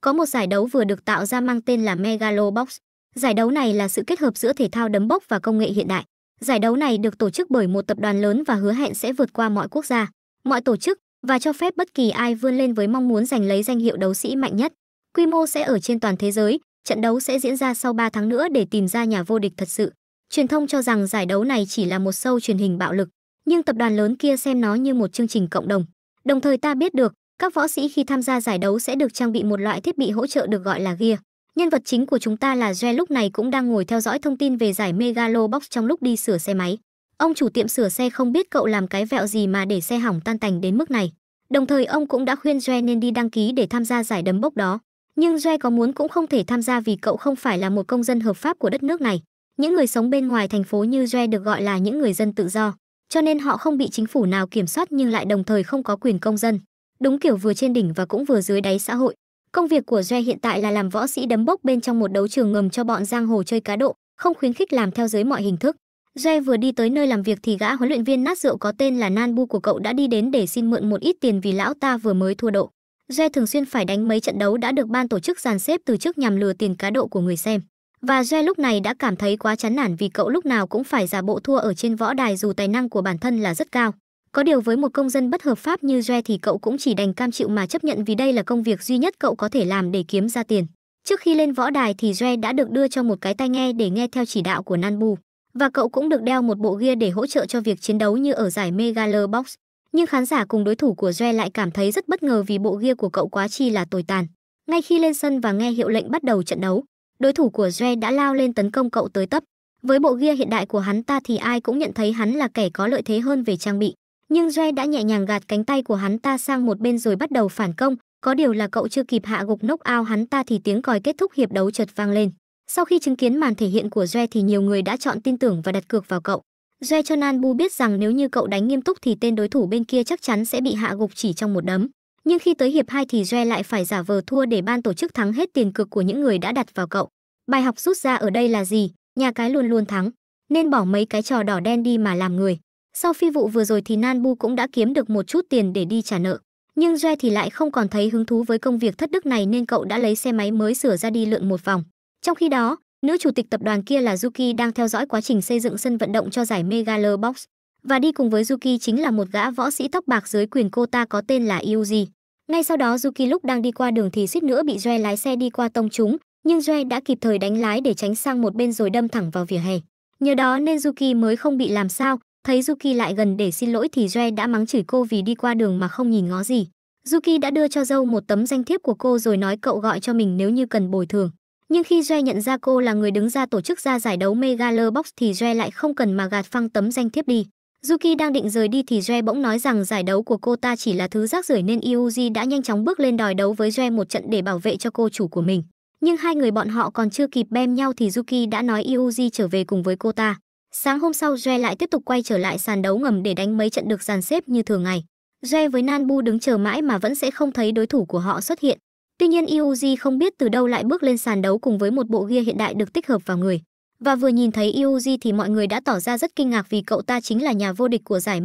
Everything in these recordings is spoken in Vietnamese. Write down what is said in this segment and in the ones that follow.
Có một giải đấu vừa được tạo ra mang tên là Megalo Box. Giải đấu này là sự kết hợp giữa thể thao đấm bốc và công nghệ hiện đại. Giải đấu này được tổ chức bởi một tập đoàn lớn và hứa hẹn sẽ vượt qua mọi quốc gia, mọi tổ chức và cho phép bất kỳ ai vươn lên với mong muốn giành lấy danh hiệu đấu sĩ mạnh nhất. Quy mô sẽ ở trên toàn thế giới, trận đấu sẽ diễn ra sau 3 tháng nữa để tìm ra nhà vô địch thật sự. Truyền thông cho rằng giải đấu này chỉ là một show truyền hình bạo lực, nhưng tập đoàn lớn kia xem nó như một chương trình cộng đồng. Đồng thời ta biết được, các võ sĩ khi tham gia giải đấu sẽ được trang bị một loại thiết bị hỗ trợ được gọi là gear. Nhân vật chính của chúng ta là Joe lúc này cũng đang ngồi theo dõi thông tin về giải Megalobox trong lúc đi sửa xe máy. Ông chủ tiệm sửa xe không biết cậu làm cái vẹo gì mà để xe hỏng tan tành đến mức này. Đồng thời ông cũng đã khuyên Joe nên đi đăng ký để tham gia giải đấm bốc đó. Nhưng Joe có muốn cũng không thể tham gia vì cậu không phải là một công dân hợp pháp của đất nước này. Những người sống bên ngoài thành phố như Joe được gọi là những người dân tự do, cho nên họ không bị chính phủ nào kiểm soát nhưng lại đồng thời không có quyền công dân đúng kiểu vừa trên đỉnh và cũng vừa dưới đáy xã hội. Công việc của Joe hiện tại là làm võ sĩ đấm bốc bên trong một đấu trường ngầm cho bọn giang hồ chơi cá độ, không khuyến khích làm theo dưới mọi hình thức. Joe vừa đi tới nơi làm việc thì gã huấn luyện viên nát rượu có tên là Nan của cậu đã đi đến để xin mượn một ít tiền vì lão ta vừa mới thua độ. Joe thường xuyên phải đánh mấy trận đấu đã được ban tổ chức dàn xếp từ trước nhằm lừa tiền cá độ của người xem. Và Joe lúc này đã cảm thấy quá chán nản vì cậu lúc nào cũng phải giả bộ thua ở trên võ đài dù tài năng của bản thân là rất cao. Có điều với một công dân bất hợp pháp như Joe thì cậu cũng chỉ đành cam chịu mà chấp nhận vì đây là công việc duy nhất cậu có thể làm để kiếm ra tiền. Trước khi lên võ đài thì Joe đã được đưa cho một cái tai nghe để nghe theo chỉ đạo của Nanbu và cậu cũng được đeo một bộ gear để hỗ trợ cho việc chiến đấu như ở giải Megalobox. Nhưng khán giả cùng đối thủ của Joe lại cảm thấy rất bất ngờ vì bộ gear của cậu quá chi là tồi tàn. Ngay khi lên sân và nghe hiệu lệnh bắt đầu trận đấu, đối thủ của Joe đã lao lên tấn công cậu tới tấp. Với bộ gear hiện đại của hắn ta thì ai cũng nhận thấy hắn là kẻ có lợi thế hơn về trang bị. Nhưng Joe đã nhẹ nhàng gạt cánh tay của hắn ta sang một bên rồi bắt đầu phản công, có điều là cậu chưa kịp hạ gục nốc ao hắn ta thì tiếng còi kết thúc hiệp đấu chợt vang lên. Sau khi chứng kiến màn thể hiện của Joe thì nhiều người đã chọn tin tưởng và đặt cược vào cậu. Joe cho Nan biết rằng nếu như cậu đánh nghiêm túc thì tên đối thủ bên kia chắc chắn sẽ bị hạ gục chỉ trong một đấm. Nhưng khi tới hiệp 2 thì Joe lại phải giả vờ thua để ban tổ chức thắng hết tiền cược của những người đã đặt vào cậu. Bài học rút ra ở đây là gì? Nhà cái luôn luôn thắng, nên bỏ mấy cái trò đỏ đen đi mà làm người. Sau phi vụ vừa rồi thì Nanbu cũng đã kiếm được một chút tiền để đi trả nợ. Nhưng Joe thì lại không còn thấy hứng thú với công việc thất đức này nên cậu đã lấy xe máy mới sửa ra đi lượn một vòng. Trong khi đó, nữ chủ tịch tập đoàn kia là Yuki đang theo dõi quá trình xây dựng sân vận động cho giải Megalobox. Và đi cùng với Yuki chính là một gã võ sĩ tóc bạc dưới quyền cô ta có tên là Yuji. Ngay sau đó Yuki lúc đang đi qua đường thì suýt nữa bị Joe lái xe đi qua tông chúng, nhưng Joe đã kịp thời đánh lái để tránh sang một bên rồi đâm thẳng vào vỉa hè. Nhờ đó nên Yuki mới không bị làm sao, Thấy Yuki lại gần để xin lỗi thì Joe đã mắng chửi cô vì đi qua đường mà không nhìn ngó gì. Yuki đã đưa cho dâu một tấm danh thiếp của cô rồi nói cậu gọi cho mình nếu như cần bồi thường. Nhưng khi Joe nhận ra cô là người đứng ra tổ chức ra giải đấu Megalo Box thì Joe lại không cần mà gạt phăng tấm danh thiếp đi. Yuki đang định rời đi thì Joe bỗng nói rằng giải đấu của cô ta chỉ là thứ rác rưởi nên Yuji đã nhanh chóng bước lên đòi đấu với Joe một trận để bảo vệ cho cô chủ của mình. Nhưng hai người bọn họ còn chưa kịp bem nhau thì Yuki đã nói Yuji trở về cùng với cô ta. Sáng hôm sau Joe lại tiếp tục quay trở lại sàn đấu ngầm để đánh mấy trận được dàn xếp như thường ngày. Joe với Nanbu đứng chờ mãi mà vẫn sẽ không thấy đối thủ của họ xuất hiện. Tuy nhiên Iuji không biết từ đâu lại bước lên sàn đấu cùng với một bộ gear hiện đại được tích hợp vào người. Và vừa nhìn thấy Iuji thì mọi người đã tỏ ra rất kinh ngạc vì cậu ta chính là nhà vô địch của giải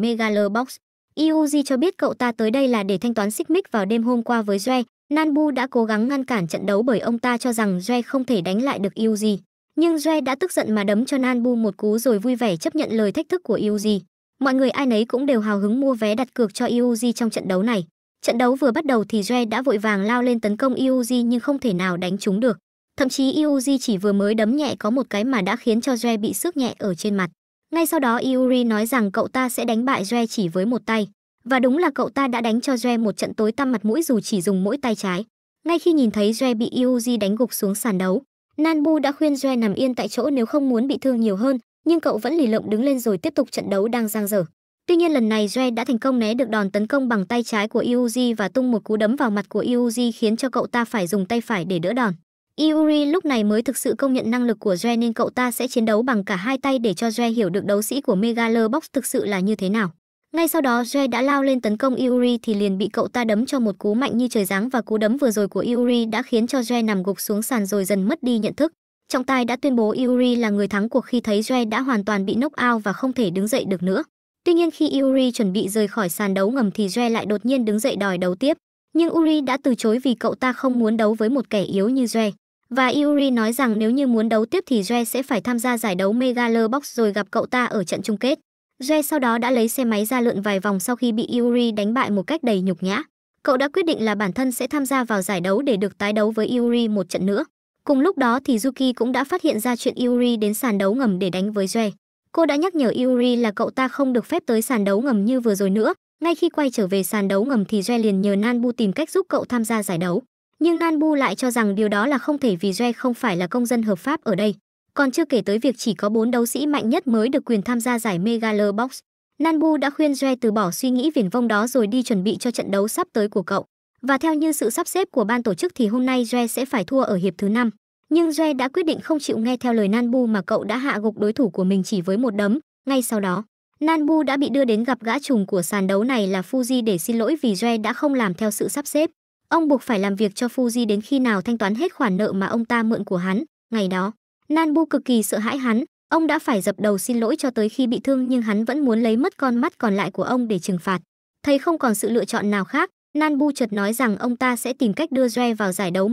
Box. Iuji cho biết cậu ta tới đây là để thanh toán xích mích vào đêm hôm qua với Joe. Nanbu đã cố gắng ngăn cản trận đấu bởi ông ta cho rằng Joe không thể đánh lại được Iuji. Nhưng Joe đã tức giận mà đấm cho Nanbu một cú rồi vui vẻ chấp nhận lời thách thức của Yuji. Mọi người ai nấy cũng đều hào hứng mua vé đặt cược cho Yuji trong trận đấu này. Trận đấu vừa bắt đầu thì Joe đã vội vàng lao lên tấn công Yuji nhưng không thể nào đánh trúng được. Thậm chí Yuji chỉ vừa mới đấm nhẹ có một cái mà đã khiến cho Joe bị sức nhẹ ở trên mặt. Ngay sau đó Iuri nói rằng cậu ta sẽ đánh bại Joe chỉ với một tay. Và đúng là cậu ta đã đánh cho Joe một trận tối tăm mặt mũi dù chỉ dùng mỗi tay trái. Ngay khi nhìn thấy Joe bị Yuji đánh gục xuống sàn đấu, Nanbu đã khuyên Joe nằm yên tại chỗ nếu không muốn bị thương nhiều hơn, nhưng cậu vẫn lì lợm đứng lên rồi tiếp tục trận đấu đang giang dở. Tuy nhiên lần này Joe đã thành công né được đòn tấn công bằng tay trái của Iuji và tung một cú đấm vào mặt của Iuji khiến cho cậu ta phải dùng tay phải để đỡ đòn. Iuri lúc này mới thực sự công nhận năng lực của Joe nên cậu ta sẽ chiến đấu bằng cả hai tay để cho Joe hiểu được đấu sĩ của Megalobox thực sự là như thế nào. Ngay sau đó Jay đã lao lên tấn công Yuri thì liền bị cậu ta đấm cho một cú mạnh như trời giáng và cú đấm vừa rồi của Yuri đã khiến cho Jay nằm gục xuống sàn rồi dần mất đi nhận thức. Trọng tài đã tuyên bố Yuri là người thắng cuộc khi thấy Jay đã hoàn toàn bị knock out và không thể đứng dậy được nữa. Tuy nhiên khi Yuri chuẩn bị rời khỏi sàn đấu ngầm thì Jay lại đột nhiên đứng dậy đòi đấu tiếp. Nhưng Uri đã từ chối vì cậu ta không muốn đấu với một kẻ yếu như Jay. Và Yuri nói rằng nếu như muốn đấu tiếp thì Jay sẽ phải tham gia giải đấu Megalobox rồi gặp cậu ta ở trận chung kết. Joe sau đó đã lấy xe máy ra lượn vài vòng sau khi bị Yuri đánh bại một cách đầy nhục nhã. Cậu đã quyết định là bản thân sẽ tham gia vào giải đấu để được tái đấu với Yuri một trận nữa. Cùng lúc đó thì Yuki cũng đã phát hiện ra chuyện Yuri đến sàn đấu ngầm để đánh với Joe. Cô đã nhắc nhở Yuri là cậu ta không được phép tới sàn đấu ngầm như vừa rồi nữa. Ngay khi quay trở về sàn đấu ngầm thì Joe liền nhờ Nanbu tìm cách giúp cậu tham gia giải đấu. Nhưng Nanbu lại cho rằng điều đó là không thể vì Joe không phải là công dân hợp pháp ở đây. Còn chưa kể tới việc chỉ có 4 đấu sĩ mạnh nhất mới được quyền tham gia giải Megalobox. Nanbu đã khuyên Joe từ bỏ suy nghĩ viển vông đó rồi đi chuẩn bị cho trận đấu sắp tới của cậu. Và theo như sự sắp xếp của ban tổ chức thì hôm nay Joe sẽ phải thua ở hiệp thứ 5. Nhưng Joe đã quyết định không chịu nghe theo lời Nanbu mà cậu đã hạ gục đối thủ của mình chỉ với một đấm. Ngay sau đó, Nanbu đã bị đưa đến gặp gã trùng của sàn đấu này là Fuji để xin lỗi vì Joe đã không làm theo sự sắp xếp. Ông buộc phải làm việc cho Fuji đến khi nào thanh toán hết khoản nợ mà ông ta mượn của hắn. Ngày đó, Nanbu cực kỳ sợ hãi hắn, ông đã phải dập đầu xin lỗi cho tới khi bị thương nhưng hắn vẫn muốn lấy mất con mắt còn lại của ông để trừng phạt. Thấy không còn sự lựa chọn nào khác, Nanbu chợt nói rằng ông ta sẽ tìm cách đưa Joe vào giải đấu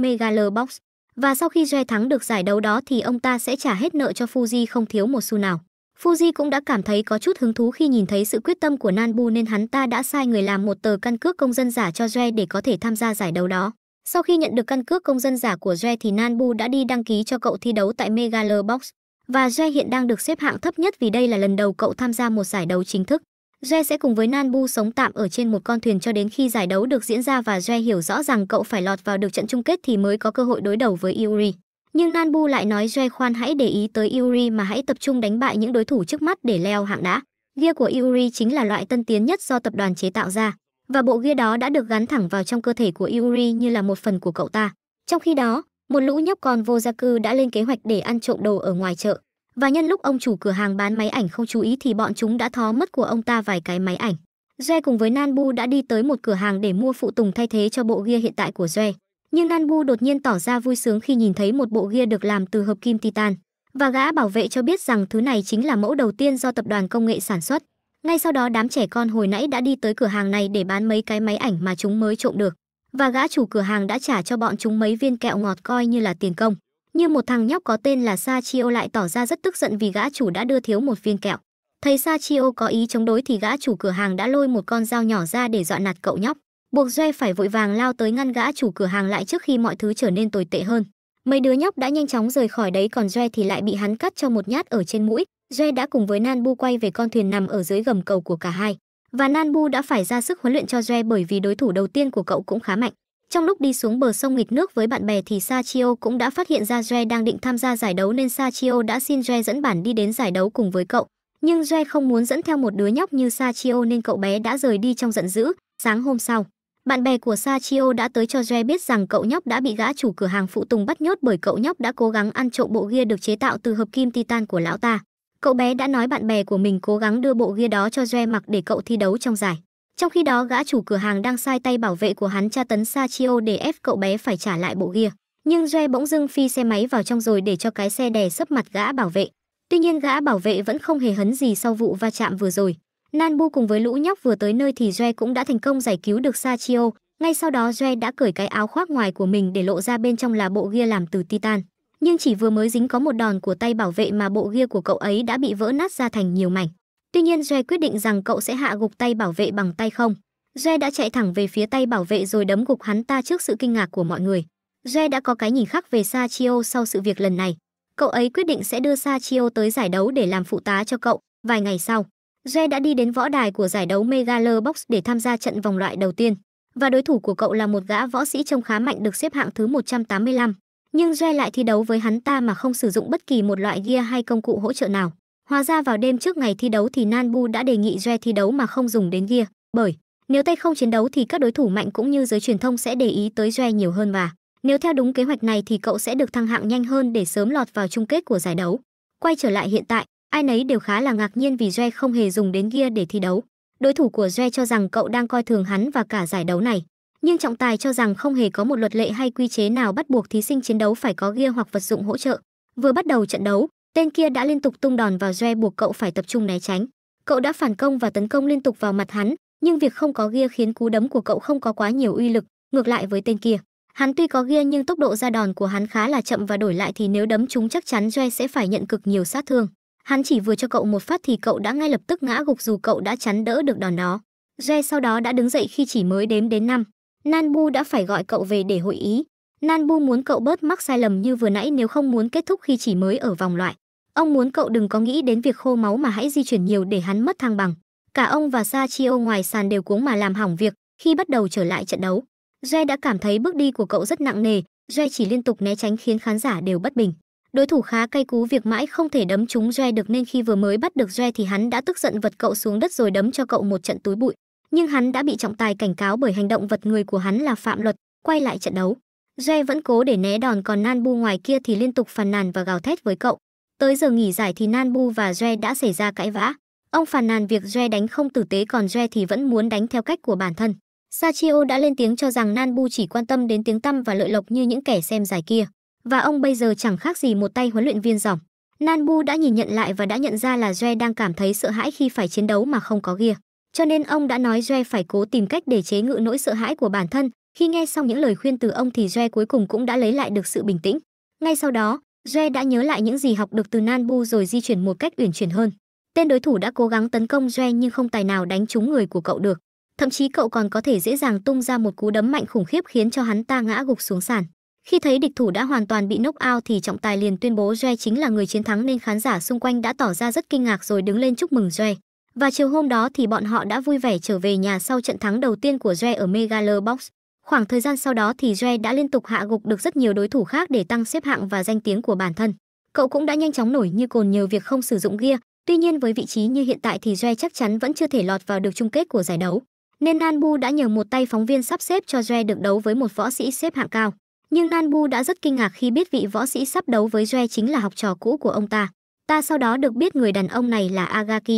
Box Và sau khi Joe thắng được giải đấu đó thì ông ta sẽ trả hết nợ cho Fuji không thiếu một xu nào. Fuji cũng đã cảm thấy có chút hứng thú khi nhìn thấy sự quyết tâm của Nanbu nên hắn ta đã sai người làm một tờ căn cước công dân giả cho Joe để có thể tham gia giải đấu đó. Sau khi nhận được căn cước công dân giả của Joe thì Nanbu đã đi đăng ký cho cậu thi đấu tại Megalobox Box và Joe hiện đang được xếp hạng thấp nhất vì đây là lần đầu cậu tham gia một giải đấu chính thức. Joe sẽ cùng với Nanbu sống tạm ở trên một con thuyền cho đến khi giải đấu được diễn ra và Joe hiểu rõ rằng cậu phải lọt vào được trận chung kết thì mới có cơ hội đối đầu với Yuri. Nhưng Nanbu lại nói Joe khoan hãy để ý tới Yuri mà hãy tập trung đánh bại những đối thủ trước mắt để leo hạng đã. Gear của Yuri chính là loại tân tiến nhất do tập đoàn chế tạo ra và bộ ghia đó đã được gắn thẳng vào trong cơ thể của Yuri như là một phần của cậu ta. Trong khi đó, một lũ nhóc con vô gia cư đã lên kế hoạch để ăn trộm đồ ở ngoài chợ. Và nhân lúc ông chủ cửa hàng bán máy ảnh không chú ý thì bọn chúng đã thó mất của ông ta vài cái máy ảnh. Joe cùng với Nanbu đã đi tới một cửa hàng để mua phụ tùng thay thế cho bộ ghia hiện tại của Joe. Nhưng Nanbu đột nhiên tỏ ra vui sướng khi nhìn thấy một bộ ghia được làm từ hợp kim titan. Và gã bảo vệ cho biết rằng thứ này chính là mẫu đầu tiên do tập đoàn công nghệ sản xuất. Ngay sau đó đám trẻ con hồi nãy đã đi tới cửa hàng này để bán mấy cái máy ảnh mà chúng mới trộm được, và gã chủ cửa hàng đã trả cho bọn chúng mấy viên kẹo ngọt coi như là tiền công. Như một thằng nhóc có tên là Sa Chiêu lại tỏ ra rất tức giận vì gã chủ đã đưa thiếu một viên kẹo. Thấy Sa Chiêu có ý chống đối thì gã chủ cửa hàng đã lôi một con dao nhỏ ra để dọa nạt cậu nhóc. Buộc Joe phải vội vàng lao tới ngăn gã chủ cửa hàng lại trước khi mọi thứ trở nên tồi tệ hơn. Mấy đứa nhóc đã nhanh chóng rời khỏi đấy còn Joe thì lại bị hắn cắt cho một nhát ở trên mũi. Joe đã cùng với Nanbu quay về con thuyền nằm ở dưới gầm cầu của cả hai. Và Nanbu đã phải ra sức huấn luyện cho Joe bởi vì đối thủ đầu tiên của cậu cũng khá mạnh. Trong lúc đi xuống bờ sông nghịch nước với bạn bè thì Sachio cũng đã phát hiện ra Joe đang định tham gia giải đấu nên Sachio đã xin Joe dẫn bản đi đến giải đấu cùng với cậu. Nhưng Joe không muốn dẫn theo một đứa nhóc như Sachio nên cậu bé đã rời đi trong giận dữ. Sáng hôm sau, bạn bè của Sachio đã tới cho Joe biết rằng cậu nhóc đã bị gã chủ cửa hàng phụ tùng bắt nhốt bởi cậu nhóc đã cố gắng ăn trộm bộ ghia được chế tạo từ hợp kim titan của lão ta. Cậu bé đã nói bạn bè của mình cố gắng đưa bộ ghia đó cho Joe mặc để cậu thi đấu trong giải. Trong khi đó gã chủ cửa hàng đang sai tay bảo vệ của hắn tra tấn Sachio để ép cậu bé phải trả lại bộ ghia. Nhưng Joe bỗng dưng phi xe máy vào trong rồi để cho cái xe đè sấp mặt gã bảo vệ. Tuy nhiên gã bảo vệ vẫn không hề hấn gì sau vụ va chạm vừa rồi. Nanbu cùng với lũ nhóc vừa tới nơi thì Joe cũng đã thành công giải cứu được Sachio. Ngay sau đó Joe đã cởi cái áo khoác ngoài của mình để lộ ra bên trong là bộ ghia làm từ titan nhưng chỉ vừa mới dính có một đòn của tay bảo vệ mà bộ ghia của cậu ấy đã bị vỡ nát ra thành nhiều mảnh. Tuy nhiên Joe quyết định rằng cậu sẽ hạ gục tay bảo vệ bằng tay không. Joe đã chạy thẳng về phía tay bảo vệ rồi đấm gục hắn ta trước sự kinh ngạc của mọi người. Joe đã có cái nhìn khác về Sa Chiêu sau sự việc lần này. Cậu ấy quyết định sẽ đưa Sa Chiêu tới giải đấu để làm phụ tá cho cậu. Vài ngày sau, Joe đã đi đến võ đài của giải đấu Megalo Box để tham gia trận vòng loại đầu tiên. Và đối thủ của cậu là một gã võ sĩ trông khá mạnh được xếp hạng thứ 185, nhưng Joe lại thi đấu với hắn ta mà không sử dụng bất kỳ một loại gear hay công cụ hỗ trợ nào. Hóa ra vào đêm trước ngày thi đấu thì Nanbu đã đề nghị Joe thi đấu mà không dùng đến gear, bởi nếu tay không chiến đấu thì các đối thủ mạnh cũng như giới truyền thông sẽ để ý tới Joe nhiều hơn và nếu theo đúng kế hoạch này thì cậu sẽ được thăng hạng nhanh hơn để sớm lọt vào chung kết của giải đấu. Quay trở lại hiện tại, ai nấy đều khá là ngạc nhiên vì Joe không hề dùng đến gear để thi đấu. Đối thủ của Joe cho rằng cậu đang coi thường hắn và cả giải đấu này nhưng trọng tài cho rằng không hề có một luật lệ hay quy chế nào bắt buộc thí sinh chiến đấu phải có ghi hoặc vật dụng hỗ trợ. Vừa bắt đầu trận đấu, tên kia đã liên tục tung đòn vào Joe buộc cậu phải tập trung né tránh. Cậu đã phản công và tấn công liên tục vào mặt hắn, nhưng việc không có ghi khiến cú đấm của cậu không có quá nhiều uy lực, ngược lại với tên kia. Hắn tuy có ghi nhưng tốc độ ra đòn của hắn khá là chậm và đổi lại thì nếu đấm chúng chắc chắn Joe sẽ phải nhận cực nhiều sát thương. Hắn chỉ vừa cho cậu một phát thì cậu đã ngay lập tức ngã gục dù cậu đã chắn đỡ được đòn đó. Joe sau đó đã đứng dậy khi chỉ mới đếm đến năm Nanbu đã phải gọi cậu về để hội ý. Nanbu muốn cậu bớt mắc sai lầm như vừa nãy nếu không muốn kết thúc khi chỉ mới ở vòng loại. Ông muốn cậu đừng có nghĩ đến việc khô máu mà hãy di chuyển nhiều để hắn mất thăng bằng. Cả ông và Sa Chiêu ngoài sàn đều cuống mà làm hỏng việc khi bắt đầu trở lại trận đấu. Joe đã cảm thấy bước đi của cậu rất nặng nề, Joe chỉ liên tục né tránh khiến khán giả đều bất bình. Đối thủ khá cay cú việc mãi không thể đấm trúng Joe được nên khi vừa mới bắt được Joe thì hắn đã tức giận vật cậu xuống đất rồi đấm cho cậu một trận túi bụi nhưng hắn đã bị trọng tài cảnh cáo bởi hành động vật người của hắn là phạm luật, quay lại trận đấu. Joe vẫn cố để né đòn còn Nanbu ngoài kia thì liên tục phàn nàn và gào thét với cậu. Tới giờ nghỉ giải thì Nanbu và Joe đã xảy ra cãi vã. Ông phàn nàn việc Joe đánh không tử tế còn Joe thì vẫn muốn đánh theo cách của bản thân. Sachio đã lên tiếng cho rằng Nanbu chỉ quan tâm đến tiếng tăm và lợi lộc như những kẻ xem giải kia. Và ông bây giờ chẳng khác gì một tay huấn luyện viên giỏng. Nanbu đã nhìn nhận lại và đã nhận ra là Joe đang cảm thấy sợ hãi khi phải chiến đấu mà không có ghia. Cho nên ông đã nói Joe phải cố tìm cách để chế ngự nỗi sợ hãi của bản thân. Khi nghe xong những lời khuyên từ ông thì Joe cuối cùng cũng đã lấy lại được sự bình tĩnh. Ngay sau đó, Joe đã nhớ lại những gì học được từ Nanbu rồi di chuyển một cách uyển chuyển hơn. Tên đối thủ đã cố gắng tấn công Joe nhưng không tài nào đánh trúng người của cậu được. Thậm chí cậu còn có thể dễ dàng tung ra một cú đấm mạnh khủng khiếp khiến cho hắn ta ngã gục xuống sàn. Khi thấy địch thủ đã hoàn toàn bị knock out thì trọng tài liền tuyên bố Joe chính là người chiến thắng nên khán giả xung quanh đã tỏ ra rất kinh ngạc rồi đứng lên chúc mừng Joe. Và chiều hôm đó thì bọn họ đã vui vẻ trở về nhà sau trận thắng đầu tiên của Joe ở Megalobox. Khoảng thời gian sau đó thì Joe đã liên tục hạ gục được rất nhiều đối thủ khác để tăng xếp hạng và danh tiếng của bản thân. Cậu cũng đã nhanh chóng nổi như cồn nhờ việc không sử dụng gear, tuy nhiên với vị trí như hiện tại thì Joe chắc chắn vẫn chưa thể lọt vào được chung kết của giải đấu. Nên Nanbu đã nhờ một tay phóng viên sắp xếp cho Joe được đấu với một võ sĩ xếp hạng cao. Nhưng Nanbu đã rất kinh ngạc khi biết vị võ sĩ sắp đấu với Joe chính là học trò cũ của ông ta. Ta sau đó được biết người đàn ông này là Agaki.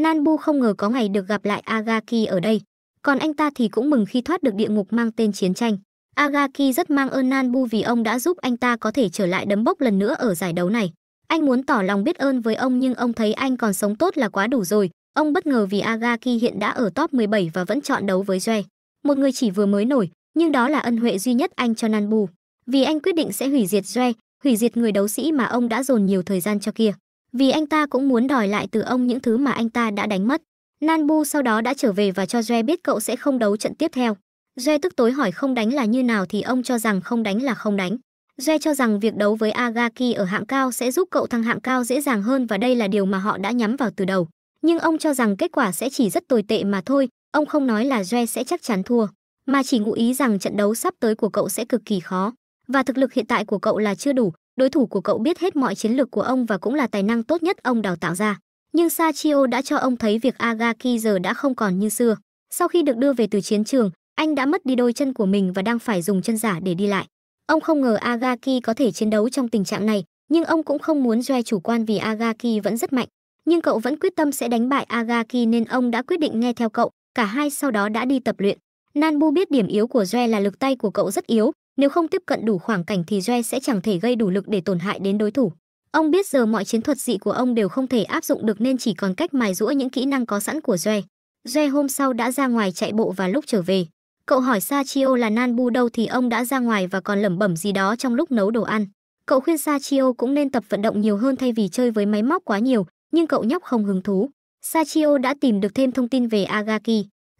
Nanbu không ngờ có ngày được gặp lại Agaki ở đây, còn anh ta thì cũng mừng khi thoát được địa ngục mang tên chiến tranh. Agaki rất mang ơn Nanbu vì ông đã giúp anh ta có thể trở lại đấm bốc lần nữa ở giải đấu này. Anh muốn tỏ lòng biết ơn với ông nhưng ông thấy anh còn sống tốt là quá đủ rồi. Ông bất ngờ vì Agaki hiện đã ở top 17 và vẫn chọn đấu với Joe. Một người chỉ vừa mới nổi, nhưng đó là ân huệ duy nhất anh cho Nanbu. Vì anh quyết định sẽ hủy diệt Joe, hủy diệt người đấu sĩ mà ông đã dồn nhiều thời gian cho kia vì anh ta cũng muốn đòi lại từ ông những thứ mà anh ta đã đánh mất. Nanbu sau đó đã trở về và cho Joe biết cậu sẽ không đấu trận tiếp theo. Joe tức tối hỏi không đánh là như nào thì ông cho rằng không đánh là không đánh. Joe cho rằng việc đấu với Agaki ở hạng cao sẽ giúp cậu thăng hạng cao dễ dàng hơn và đây là điều mà họ đã nhắm vào từ đầu. Nhưng ông cho rằng kết quả sẽ chỉ rất tồi tệ mà thôi, ông không nói là Joe sẽ chắc chắn thua, mà chỉ ngụ ý rằng trận đấu sắp tới của cậu sẽ cực kỳ khó. Và thực lực hiện tại của cậu là chưa đủ, Đối thủ của cậu biết hết mọi chiến lược của ông và cũng là tài năng tốt nhất ông đào tạo ra. Nhưng Sachio đã cho ông thấy việc Agaki giờ đã không còn như xưa. Sau khi được đưa về từ chiến trường, anh đã mất đi đôi chân của mình và đang phải dùng chân giả để đi lại. Ông không ngờ Agaki có thể chiến đấu trong tình trạng này, nhưng ông cũng không muốn Joe chủ quan vì Agaki vẫn rất mạnh. Nhưng cậu vẫn quyết tâm sẽ đánh bại Agaki nên ông đã quyết định nghe theo cậu, cả hai sau đó đã đi tập luyện. Nanbu biết điểm yếu của Joe là lực tay của cậu rất yếu, nếu không tiếp cận đủ khoảng cảnh thì Joe sẽ chẳng thể gây đủ lực để tổn hại đến đối thủ. Ông biết giờ mọi chiến thuật dị của ông đều không thể áp dụng được nên chỉ còn cách mài giũa những kỹ năng có sẵn của Joe. Joe hôm sau đã ra ngoài chạy bộ và lúc trở về, cậu hỏi Sa Chiêu là Nanbu đâu thì ông đã ra ngoài và còn lẩm bẩm gì đó trong lúc nấu đồ ăn. Cậu khuyên Sa Chiêu cũng nên tập vận động nhiều hơn thay vì chơi với máy móc quá nhiều, nhưng cậu nhóc không hứng thú. Sa Chiêu đã tìm được thêm thông tin về Agaki,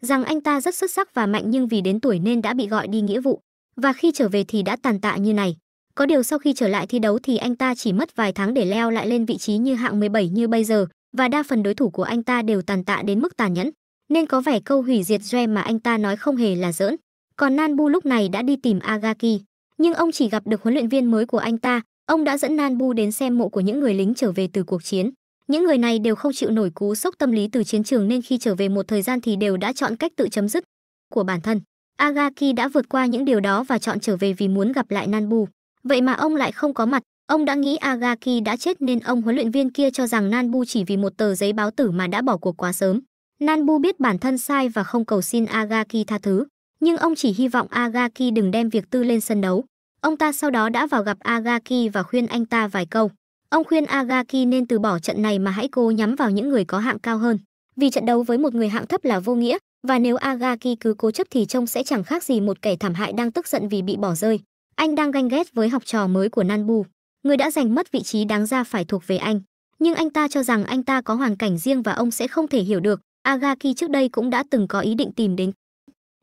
rằng anh ta rất xuất sắc và mạnh nhưng vì đến tuổi nên đã bị gọi đi nghĩa vụ và khi trở về thì đã tàn tạ như này. Có điều sau khi trở lại thi đấu thì anh ta chỉ mất vài tháng để leo lại lên vị trí như hạng 17 như bây giờ và đa phần đối thủ của anh ta đều tàn tạ đến mức tàn nhẫn, nên có vẻ câu hủy diệt Joe mà anh ta nói không hề là giỡn. Còn Nanbu lúc này đã đi tìm Agaki, nhưng ông chỉ gặp được huấn luyện viên mới của anh ta, ông đã dẫn Nanbu đến xem mộ của những người lính trở về từ cuộc chiến. Những người này đều không chịu nổi cú sốc tâm lý từ chiến trường nên khi trở về một thời gian thì đều đã chọn cách tự chấm dứt của bản thân. Agaki đã vượt qua những điều đó và chọn trở về vì muốn gặp lại Nanbu. Vậy mà ông lại không có mặt, ông đã nghĩ Agaki đã chết nên ông huấn luyện viên kia cho rằng Nanbu chỉ vì một tờ giấy báo tử mà đã bỏ cuộc quá sớm. Nanbu biết bản thân sai và không cầu xin Agaki tha thứ, nhưng ông chỉ hy vọng Agaki đừng đem việc tư lên sân đấu. Ông ta sau đó đã vào gặp Agaki và khuyên anh ta vài câu. Ông khuyên Agaki nên từ bỏ trận này mà hãy cố nhắm vào những người có hạng cao hơn. Vì trận đấu với một người hạng thấp là vô nghĩa, và nếu Agaki cứ cố chấp thì trông sẽ chẳng khác gì một kẻ thảm hại đang tức giận vì bị bỏ rơi. Anh đang ganh ghét với học trò mới của Nanbu, người đã giành mất vị trí đáng ra phải thuộc về anh. Nhưng anh ta cho rằng anh ta có hoàn cảnh riêng và ông sẽ không thể hiểu được, Agaki trước đây cũng đã từng có ý định tìm đến.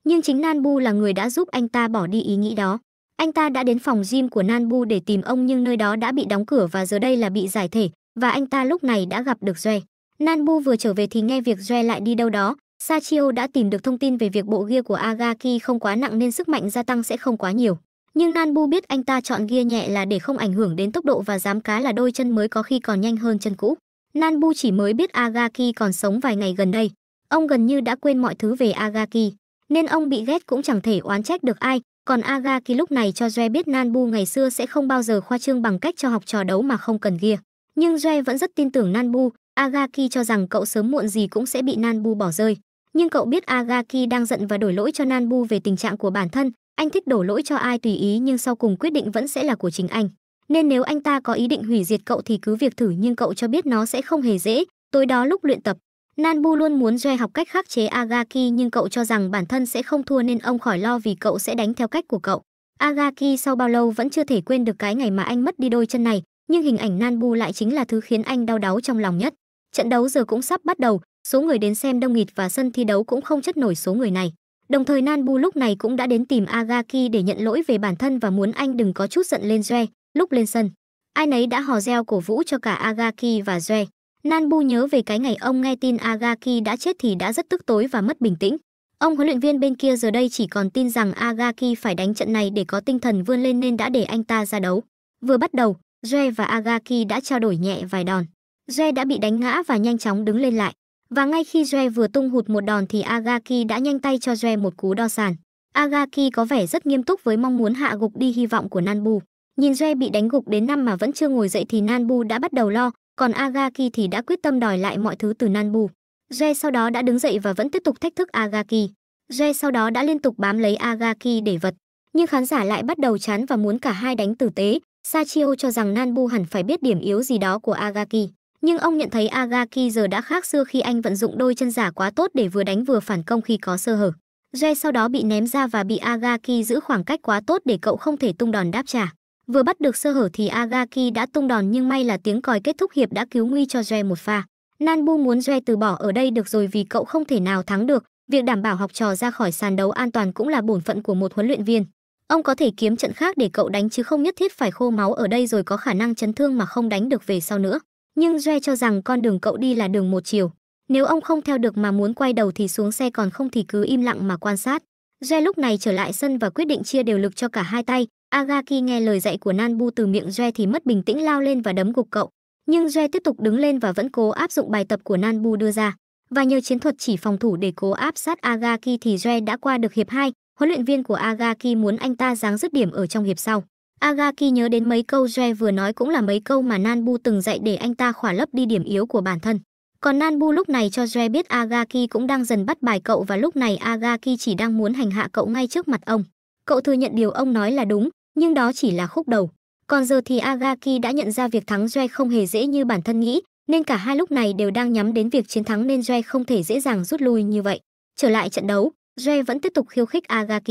Nhưng chính Nanbu là người đã giúp anh ta bỏ đi ý nghĩ đó. Anh ta đã đến phòng gym của Nanbu để tìm ông nhưng nơi đó đã bị đóng cửa và giờ đây là bị giải thể, và anh ta lúc này đã gặp được Joe. Nanbu vừa trở về thì nghe việc Joe lại đi đâu đó, Sachio đã tìm được thông tin về việc bộ gear của Agaki không quá nặng nên sức mạnh gia tăng sẽ không quá nhiều. Nhưng Nanbu biết anh ta chọn gear nhẹ là để không ảnh hưởng đến tốc độ và dám cá là đôi chân mới có khi còn nhanh hơn chân cũ. Nanbu chỉ mới biết Agaki còn sống vài ngày gần đây. Ông gần như đã quên mọi thứ về Agaki, nên ông bị ghét cũng chẳng thể oán trách được ai. Còn Agaki lúc này cho Joe biết Nanbu ngày xưa sẽ không bao giờ khoa trương bằng cách cho học trò đấu mà không cần gear. Nhưng Joe vẫn rất tin tưởng Nanbu, Agaki cho rằng cậu sớm muộn gì cũng sẽ bị Nanbu bỏ rơi nhưng cậu biết Agaki đang giận và đổi lỗi cho Nanbu về tình trạng của bản thân, anh thích đổ lỗi cho ai tùy ý nhưng sau cùng quyết định vẫn sẽ là của chính anh. Nên nếu anh ta có ý định hủy diệt cậu thì cứ việc thử nhưng cậu cho biết nó sẽ không hề dễ. Tối đó lúc luyện tập, Nanbu luôn muốn Joe học cách khắc chế Agaki nhưng cậu cho rằng bản thân sẽ không thua nên ông khỏi lo vì cậu sẽ đánh theo cách của cậu. Agaki sau bao lâu vẫn chưa thể quên được cái ngày mà anh mất đi đôi chân này, nhưng hình ảnh Nanbu lại chính là thứ khiến anh đau đáu trong lòng nhất. Trận đấu giờ cũng sắp bắt đầu, Số người đến xem đông nghịt và sân thi đấu cũng không chất nổi số người này. Đồng thời Nanbu lúc này cũng đã đến tìm Agaki để nhận lỗi về bản thân và muốn anh đừng có chút giận lên Joe lúc lên sân. Ai nấy đã hò reo cổ vũ cho cả Agaki và Joe. Nanbu nhớ về cái ngày ông nghe tin Agaki đã chết thì đã rất tức tối và mất bình tĩnh. Ông huấn luyện viên bên kia giờ đây chỉ còn tin rằng Agaki phải đánh trận này để có tinh thần vươn lên nên đã để anh ta ra đấu. Vừa bắt đầu, Joe và Agaki đã trao đổi nhẹ vài đòn. Joe đã bị đánh ngã và nhanh chóng đứng lên lại. Và ngay khi Joe vừa tung hụt một đòn thì Agaki đã nhanh tay cho Joe một cú đo sàn. Agaki có vẻ rất nghiêm túc với mong muốn hạ gục đi hy vọng của Nanbu. Nhìn Joe bị đánh gục đến năm mà vẫn chưa ngồi dậy thì Nanbu đã bắt đầu lo, còn Agaki thì đã quyết tâm đòi lại mọi thứ từ Nanbu. Joe sau đó đã đứng dậy và vẫn tiếp tục thách thức Agaki. Joe sau đó đã liên tục bám lấy Agaki để vật. Nhưng khán giả lại bắt đầu chán và muốn cả hai đánh tử tế. Sachio cho rằng Nanbu hẳn phải biết điểm yếu gì đó của Agaki. Nhưng ông nhận thấy Agaki giờ đã khác xưa khi anh vận dụng đôi chân giả quá tốt để vừa đánh vừa phản công khi có sơ hở. Joe sau đó bị ném ra và bị Agaki giữ khoảng cách quá tốt để cậu không thể tung đòn đáp trả. Vừa bắt được sơ hở thì Agaki đã tung đòn nhưng may là tiếng còi kết thúc hiệp đã cứu nguy cho Joe một pha. Nanbu muốn Joe từ bỏ ở đây được rồi vì cậu không thể nào thắng được. Việc đảm bảo học trò ra khỏi sàn đấu an toàn cũng là bổn phận của một huấn luyện viên. Ông có thể kiếm trận khác để cậu đánh chứ không nhất thiết phải khô máu ở đây rồi có khả năng chấn thương mà không đánh được về sau nữa nhưng Joe cho rằng con đường cậu đi là đường một chiều. Nếu ông không theo được mà muốn quay đầu thì xuống xe còn không thì cứ im lặng mà quan sát. Joe lúc này trở lại sân và quyết định chia đều lực cho cả hai tay. Agaki nghe lời dạy của Nanbu từ miệng Joe thì mất bình tĩnh lao lên và đấm gục cậu. Nhưng Joe tiếp tục đứng lên và vẫn cố áp dụng bài tập của Nanbu đưa ra. Và nhờ chiến thuật chỉ phòng thủ để cố áp sát Agaki thì Joe đã qua được hiệp 2. Huấn luyện viên của Agaki muốn anh ta giáng dứt điểm ở trong hiệp sau. Agaki nhớ đến mấy câu Joe vừa nói cũng là mấy câu mà Nanbu từng dạy để anh ta khỏa lấp đi điểm yếu của bản thân. Còn Nanbu lúc này cho Joe biết Agaki cũng đang dần bắt bài cậu và lúc này Agaki chỉ đang muốn hành hạ cậu ngay trước mặt ông. Cậu thừa nhận điều ông nói là đúng, nhưng đó chỉ là khúc đầu. Còn giờ thì Agaki đã nhận ra việc thắng Joe không hề dễ như bản thân nghĩ, nên cả hai lúc này đều đang nhắm đến việc chiến thắng nên Joe không thể dễ dàng rút lui như vậy. Trở lại trận đấu, Joe vẫn tiếp tục khiêu khích Agaki.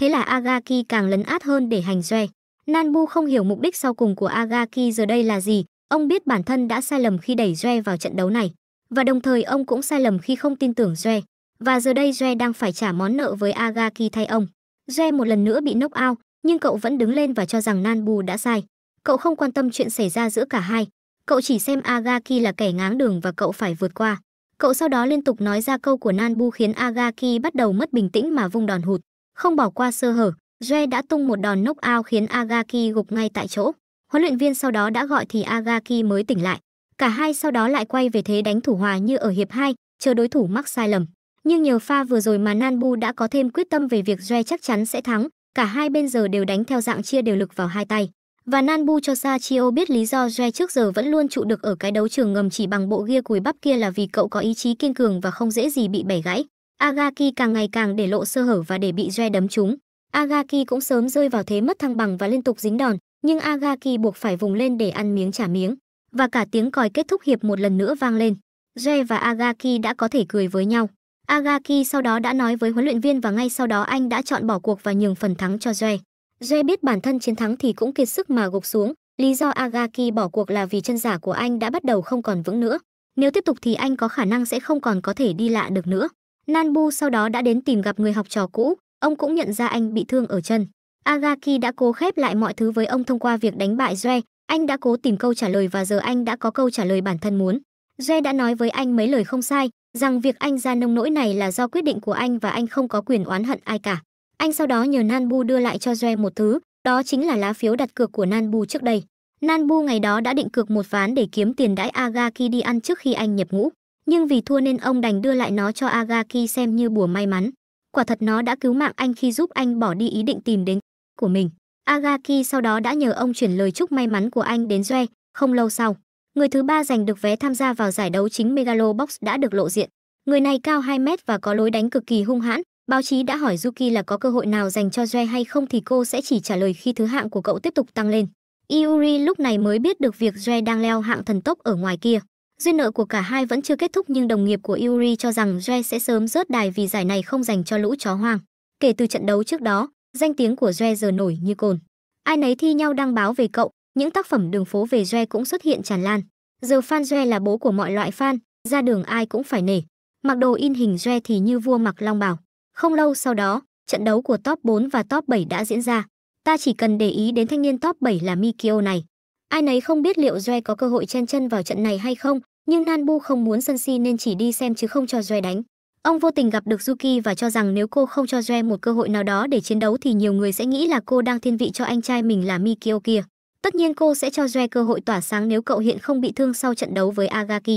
Thế là Agaki càng lấn át hơn để hành Joe. Nanbu không hiểu mục đích sau cùng của Agaki giờ đây là gì, ông biết bản thân đã sai lầm khi đẩy Joe vào trận đấu này, và đồng thời ông cũng sai lầm khi không tin tưởng Joe, và giờ đây Joe đang phải trả món nợ với Agaki thay ông. Joe một lần nữa bị knock out, nhưng cậu vẫn đứng lên và cho rằng Nanbu đã sai. Cậu không quan tâm chuyện xảy ra giữa cả hai, cậu chỉ xem Agaki là kẻ ngáng đường và cậu phải vượt qua. Cậu sau đó liên tục nói ra câu của Nanbu khiến Agaki bắt đầu mất bình tĩnh mà vung đòn hụt, không bỏ qua sơ hở. Joe đã tung một đòn knock out khiến Agaki gục ngay tại chỗ. Huấn luyện viên sau đó đã gọi thì Agaki mới tỉnh lại. Cả hai sau đó lại quay về thế đánh thủ hòa như ở hiệp 2, chờ đối thủ mắc sai lầm. Nhưng nhờ pha vừa rồi mà Nanbu đã có thêm quyết tâm về việc Joe chắc chắn sẽ thắng, cả hai bên giờ đều đánh theo dạng chia đều lực vào hai tay. Và Nanbu cho Sa Chio biết lý do Joe trước giờ vẫn luôn trụ được ở cái đấu trường ngầm chỉ bằng bộ ghia cùi bắp kia là vì cậu có ý chí kiên cường và không dễ gì bị bẻ gãy. Agaki càng ngày càng để lộ sơ hở và để bị Joe đấm trúng. Agaki cũng sớm rơi vào thế mất thăng bằng và liên tục dính đòn, nhưng Agaki buộc phải vùng lên để ăn miếng trả miếng. Và cả tiếng còi kết thúc hiệp một lần nữa vang lên. Jay và Agaki đã có thể cười với nhau. Agaki sau đó đã nói với huấn luyện viên và ngay sau đó anh đã chọn bỏ cuộc và nhường phần thắng cho Jay. Jay biết bản thân chiến thắng thì cũng kiệt sức mà gục xuống. Lý do Agaki bỏ cuộc là vì chân giả của anh đã bắt đầu không còn vững nữa. Nếu tiếp tục thì anh có khả năng sẽ không còn có thể đi lạ được nữa. Nanbu sau đó đã đến tìm gặp người học trò cũ, Ông cũng nhận ra anh bị thương ở chân. Agaki đã cố khép lại mọi thứ với ông thông qua việc đánh bại Joe, anh đã cố tìm câu trả lời và giờ anh đã có câu trả lời bản thân muốn. Joe đã nói với anh mấy lời không sai, rằng việc anh ra nông nỗi này là do quyết định của anh và anh không có quyền oán hận ai cả. Anh sau đó nhờ Nanbu đưa lại cho Joe một thứ, đó chính là lá phiếu đặt cược của Nanbu trước đây. Nanbu ngày đó đã định cược một ván để kiếm tiền đãi Agaki đi ăn trước khi anh nhập ngũ, nhưng vì thua nên ông đành đưa lại nó cho Agaki xem như bùa may mắn. Quả thật nó đã cứu mạng anh khi giúp anh bỏ đi ý định tìm đến của mình. Agaki sau đó đã nhờ ông chuyển lời chúc may mắn của anh đến Joe, không lâu sau. Người thứ ba giành được vé tham gia vào giải đấu chính Megalo Box đã được lộ diện. Người này cao 2 mét và có lối đánh cực kỳ hung hãn. Báo chí đã hỏi Yuki là có cơ hội nào dành cho Joe hay không thì cô sẽ chỉ trả lời khi thứ hạng của cậu tiếp tục tăng lên. Iuri lúc này mới biết được việc Joe đang leo hạng thần tốc ở ngoài kia. Duyên nợ của cả hai vẫn chưa kết thúc nhưng đồng nghiệp của Yuri cho rằng Joe sẽ sớm rớt đài vì giải này không dành cho lũ chó hoang. Kể từ trận đấu trước đó, danh tiếng của Joe giờ nổi như cồn. Ai nấy thi nhau đăng báo về cậu, những tác phẩm đường phố về Joe cũng xuất hiện tràn lan. Giờ fan Joe là bố của mọi loại fan, ra đường ai cũng phải nể. Mặc đồ in hình Joe thì như vua mặc long bào. Không lâu sau đó, trận đấu của top 4 và top 7 đã diễn ra. Ta chỉ cần để ý đến thanh niên top 7 là Mikio này. Ai nấy không biết liệu Joe có cơ hội chen chân vào trận này hay không, nhưng Nanbu không muốn sân si nên chỉ đi xem chứ không cho Joe đánh. Ông vô tình gặp được Yuki và cho rằng nếu cô không cho Joe một cơ hội nào đó để chiến đấu thì nhiều người sẽ nghĩ là cô đang thiên vị cho anh trai mình là Mikio kia. Tất nhiên cô sẽ cho Joe cơ hội tỏa sáng nếu cậu hiện không bị thương sau trận đấu với Agaki.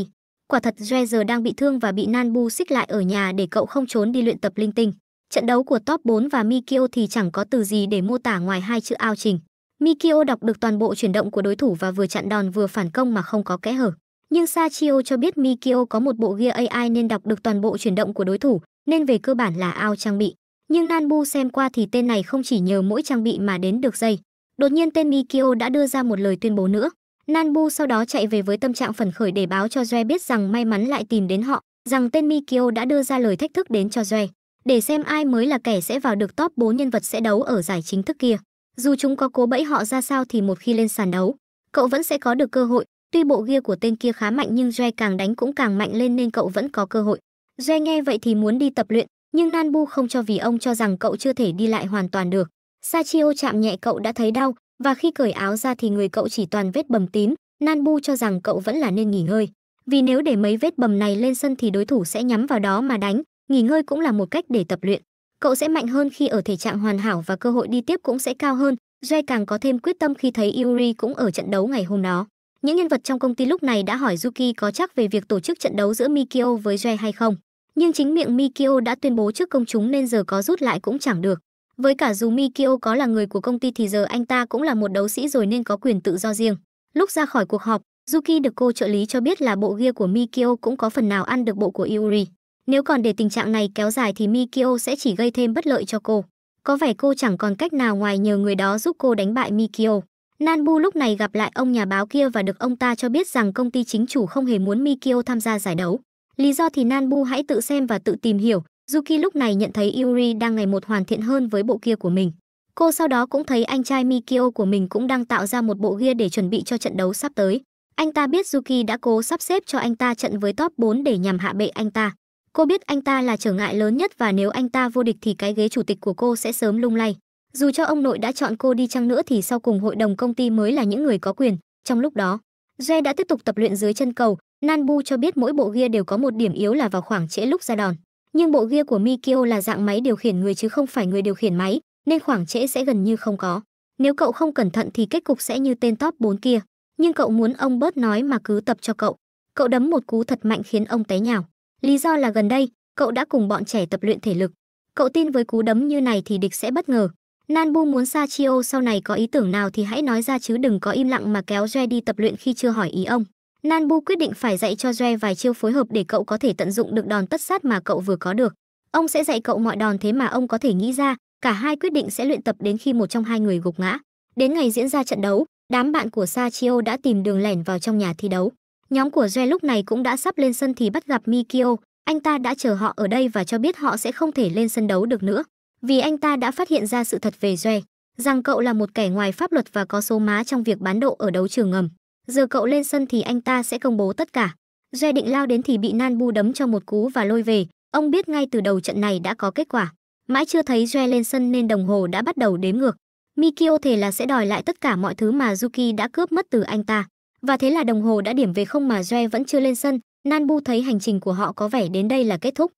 Quả thật Joe giờ đang bị thương và bị Nanbu xích lại ở nhà để cậu không trốn đi luyện tập linh tinh. Trận đấu của top 4 và Mikio thì chẳng có từ gì để mô tả ngoài hai chữ ao trình. Mikio đọc được toàn bộ chuyển động của đối thủ và vừa chặn đòn vừa phản công mà không có kẽ hở. Nhưng Sachio cho biết Mikio có một bộ gear AI nên đọc được toàn bộ chuyển động của đối thủ, nên về cơ bản là ao trang bị. Nhưng Nanbu xem qua thì tên này không chỉ nhờ mỗi trang bị mà đến được dây. Đột nhiên tên Mikio đã đưa ra một lời tuyên bố nữa. Nanbu sau đó chạy về với tâm trạng phấn khởi để báo cho Joe biết rằng may mắn lại tìm đến họ, rằng tên Mikio đã đưa ra lời thách thức đến cho Joe, để xem ai mới là kẻ sẽ vào được top 4 nhân vật sẽ đấu ở giải chính thức kia. Dù chúng có cố bẫy họ ra sao thì một khi lên sàn đấu, cậu vẫn sẽ có được cơ hội, Tuy bộ ghia của tên kia khá mạnh nhưng Joe càng đánh cũng càng mạnh lên nên cậu vẫn có cơ hội. Joe nghe vậy thì muốn đi tập luyện, nhưng Nanbu không cho vì ông cho rằng cậu chưa thể đi lại hoàn toàn được. Sachio chạm nhẹ cậu đã thấy đau, và khi cởi áo ra thì người cậu chỉ toàn vết bầm tím, Nanbu cho rằng cậu vẫn là nên nghỉ ngơi. Vì nếu để mấy vết bầm này lên sân thì đối thủ sẽ nhắm vào đó mà đánh, nghỉ ngơi cũng là một cách để tập luyện. Cậu sẽ mạnh hơn khi ở thể trạng hoàn hảo và cơ hội đi tiếp cũng sẽ cao hơn, Joe càng có thêm quyết tâm khi thấy Yuri cũng ở trận đấu ngày hôm đó. Những nhân vật trong công ty lúc này đã hỏi Yuki có chắc về việc tổ chức trận đấu giữa Mikio với Joe hay không. Nhưng chính miệng Mikio đã tuyên bố trước công chúng nên giờ có rút lại cũng chẳng được. Với cả dù Mikio có là người của công ty thì giờ anh ta cũng là một đấu sĩ rồi nên có quyền tự do riêng. Lúc ra khỏi cuộc họp, Yuki được cô trợ lý cho biết là bộ gear của Mikio cũng có phần nào ăn được bộ của Yuri. Nếu còn để tình trạng này kéo dài thì Mikio sẽ chỉ gây thêm bất lợi cho cô. Có vẻ cô chẳng còn cách nào ngoài nhờ người đó giúp cô đánh bại Mikio. Nanbu lúc này gặp lại ông nhà báo kia và được ông ta cho biết rằng công ty chính chủ không hề muốn Mikio tham gia giải đấu. Lý do thì Nanbu hãy tự xem và tự tìm hiểu. Yuki lúc này nhận thấy Yuri đang ngày một hoàn thiện hơn với bộ kia của mình. Cô sau đó cũng thấy anh trai Mikio của mình cũng đang tạo ra một bộ gear để chuẩn bị cho trận đấu sắp tới. Anh ta biết Yuki đã cố sắp xếp cho anh ta trận với top 4 để nhằm hạ bệ anh ta. Cô biết anh ta là trở ngại lớn nhất và nếu anh ta vô địch thì cái ghế chủ tịch của cô sẽ sớm lung lay dù cho ông nội đã chọn cô đi chăng nữa thì sau cùng hội đồng công ty mới là những người có quyền trong lúc đó joe đã tiếp tục tập luyện dưới chân cầu nanbu cho biết mỗi bộ ghia đều có một điểm yếu là vào khoảng trễ lúc ra đòn nhưng bộ ghia của mikio là dạng máy điều khiển người chứ không phải người điều khiển máy nên khoảng trễ sẽ gần như không có nếu cậu không cẩn thận thì kết cục sẽ như tên top 4 kia nhưng cậu muốn ông bớt nói mà cứ tập cho cậu cậu đấm một cú thật mạnh khiến ông té nhào lý do là gần đây cậu đã cùng bọn trẻ tập luyện thể lực cậu tin với cú đấm như này thì địch sẽ bất ngờ Nanbu muốn Sa sau này có ý tưởng nào thì hãy nói ra chứ đừng có im lặng mà kéo Joe đi tập luyện khi chưa hỏi ý ông. Nanbu quyết định phải dạy cho Joe vài chiêu phối hợp để cậu có thể tận dụng được đòn tất sát mà cậu vừa có được. Ông sẽ dạy cậu mọi đòn thế mà ông có thể nghĩ ra, cả hai quyết định sẽ luyện tập đến khi một trong hai người gục ngã. Đến ngày diễn ra trận đấu, đám bạn của Sa đã tìm đường lẻn vào trong nhà thi đấu. Nhóm của Joe lúc này cũng đã sắp lên sân thì bắt gặp Mikio, anh ta đã chờ họ ở đây và cho biết họ sẽ không thể lên sân đấu được nữa vì anh ta đã phát hiện ra sự thật về Joe, rằng cậu là một kẻ ngoài pháp luật và có số má trong việc bán độ ở đấu trường ngầm. Giờ cậu lên sân thì anh ta sẽ công bố tất cả. Joe định lao đến thì bị Nan Bu đấm cho một cú và lôi về. Ông biết ngay từ đầu trận này đã có kết quả. Mãi chưa thấy Joe lên sân nên đồng hồ đã bắt đầu đếm ngược. Mikio thề là sẽ đòi lại tất cả mọi thứ mà Yuki đã cướp mất từ anh ta. Và thế là đồng hồ đã điểm về không mà Joe vẫn chưa lên sân. Nan Bu thấy hành trình của họ có vẻ đến đây là kết thúc.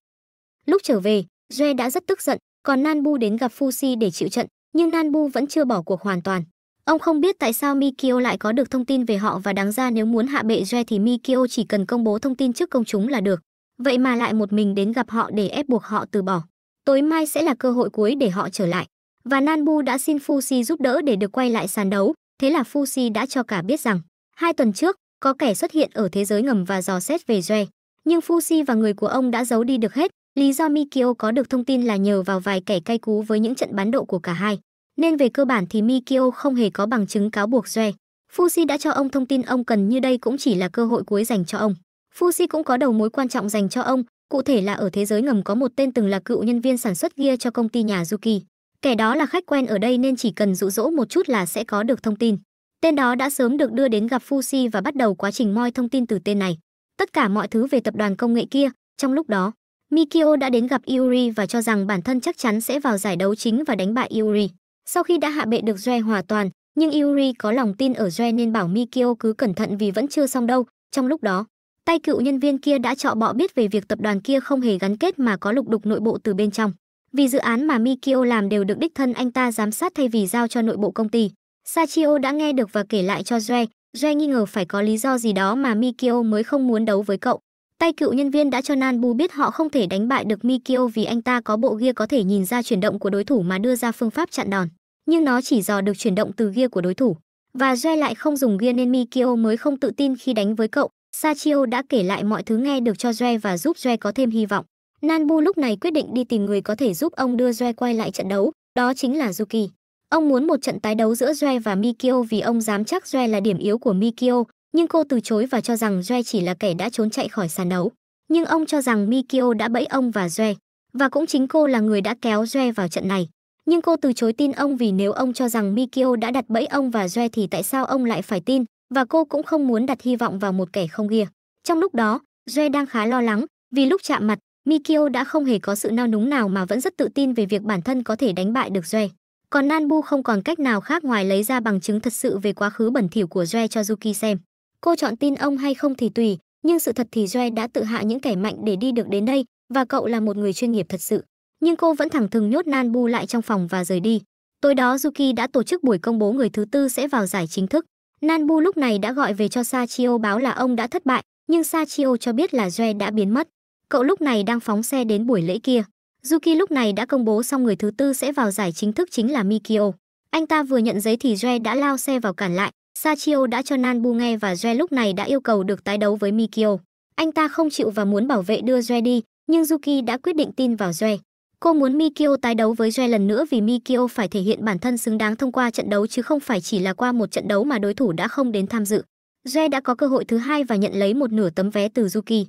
Lúc trở về, Joe đã rất tức giận còn Nanbu đến gặp Fuji để chịu trận, nhưng Nanbu vẫn chưa bỏ cuộc hoàn toàn. Ông không biết tại sao Mikio lại có được thông tin về họ và đáng ra nếu muốn hạ bệ Joe thì Mikio chỉ cần công bố thông tin trước công chúng là được. Vậy mà lại một mình đến gặp họ để ép buộc họ từ bỏ. Tối mai sẽ là cơ hội cuối để họ trở lại. Và Nanbu đã xin Fuji giúp đỡ để được quay lại sàn đấu, thế là Fuji đã cho cả biết rằng, hai tuần trước, có kẻ xuất hiện ở thế giới ngầm và dò xét về Joe. Nhưng Fuji và người của ông đã giấu đi được hết, Lý do Mikio có được thông tin là nhờ vào vài kẻ cay cú với những trận bán độ của cả hai, nên về cơ bản thì Mikio không hề có bằng chứng cáo buộc Joe. Fuji đã cho ông thông tin ông cần như đây cũng chỉ là cơ hội cuối dành cho ông. Fuji cũng có đầu mối quan trọng dành cho ông, cụ thể là ở thế giới ngầm có một tên từng là cựu nhân viên sản xuất gear cho công ty nhà Yuki. Kẻ đó là khách quen ở đây nên chỉ cần dụ dỗ một chút là sẽ có được thông tin. Tên đó đã sớm được đưa đến gặp Fuji và bắt đầu quá trình moi thông tin từ tên này. Tất cả mọi thứ về tập đoàn công nghệ kia, trong lúc đó, Mikio đã đến gặp Yuri và cho rằng bản thân chắc chắn sẽ vào giải đấu chính và đánh bại Yuri. Sau khi đã hạ bệ được Joe hòa toàn, nhưng Yuri có lòng tin ở Joe nên bảo Mikio cứ cẩn thận vì vẫn chưa xong đâu. Trong lúc đó, tay cựu nhân viên kia đã trọ bọ biết về việc tập đoàn kia không hề gắn kết mà có lục đục nội bộ từ bên trong. Vì dự án mà Mikio làm đều được đích thân anh ta giám sát thay vì giao cho nội bộ công ty. Sachio đã nghe được và kể lại cho Joe. Joe nghi ngờ phải có lý do gì đó mà Mikio mới không muốn đấu với cậu. Tay cựu nhân viên đã cho Nanbu biết họ không thể đánh bại được Mikio vì anh ta có bộ gear có thể nhìn ra chuyển động của đối thủ mà đưa ra phương pháp chặn đòn. Nhưng nó chỉ dò được chuyển động từ gear của đối thủ. Và Joe lại không dùng gear nên Mikio mới không tự tin khi đánh với cậu. Sachio đã kể lại mọi thứ nghe được cho Joe và giúp Joe có thêm hy vọng. Nanbu lúc này quyết định đi tìm người có thể giúp ông đưa Joe quay lại trận đấu, đó chính là Yuki. Ông muốn một trận tái đấu giữa Joe và Mikio vì ông dám chắc Joe là điểm yếu của Mikio, nhưng cô từ chối và cho rằng Joe chỉ là kẻ đã trốn chạy khỏi sàn đấu. Nhưng ông cho rằng Mikio đã bẫy ông và Joe, và cũng chính cô là người đã kéo Joe vào trận này. Nhưng cô từ chối tin ông vì nếu ông cho rằng Mikio đã đặt bẫy ông và Joe thì tại sao ông lại phải tin, và cô cũng không muốn đặt hy vọng vào một kẻ không ghia. Trong lúc đó, Joe đang khá lo lắng, vì lúc chạm mặt, Mikio đã không hề có sự nao núng nào mà vẫn rất tự tin về việc bản thân có thể đánh bại được Joe. Còn Nanbu không còn cách nào khác ngoài lấy ra bằng chứng thật sự về quá khứ bẩn thỉu của Joe cho Yuki xem. Cô chọn tin ông hay không thì tùy, nhưng sự thật thì Joe đã tự hạ những kẻ mạnh để đi được đến đây và cậu là một người chuyên nghiệp thật sự. Nhưng cô vẫn thẳng thừng nhốt Nan Bu lại trong phòng và rời đi. Tối đó Yuki đã tổ chức buổi công bố người thứ tư sẽ vào giải chính thức. Nan Bu lúc này đã gọi về cho Sachio báo là ông đã thất bại, nhưng Sachio cho biết là Joe đã biến mất. Cậu lúc này đang phóng xe đến buổi lễ kia. Yuki lúc này đã công bố xong người thứ tư sẽ vào giải chính thức chính là Mikio. Anh ta vừa nhận giấy thì Joe đã lao xe vào cản lại, Sachio đã cho Nanbu nghe và Joe lúc này đã yêu cầu được tái đấu với Mikio. Anh ta không chịu và muốn bảo vệ đưa Joe đi, nhưng Yuki đã quyết định tin vào Joe. Cô muốn Mikio tái đấu với Joe lần nữa vì Mikio phải thể hiện bản thân xứng đáng thông qua trận đấu chứ không phải chỉ là qua một trận đấu mà đối thủ đã không đến tham dự. Joe đã có cơ hội thứ hai và nhận lấy một nửa tấm vé từ Yuki.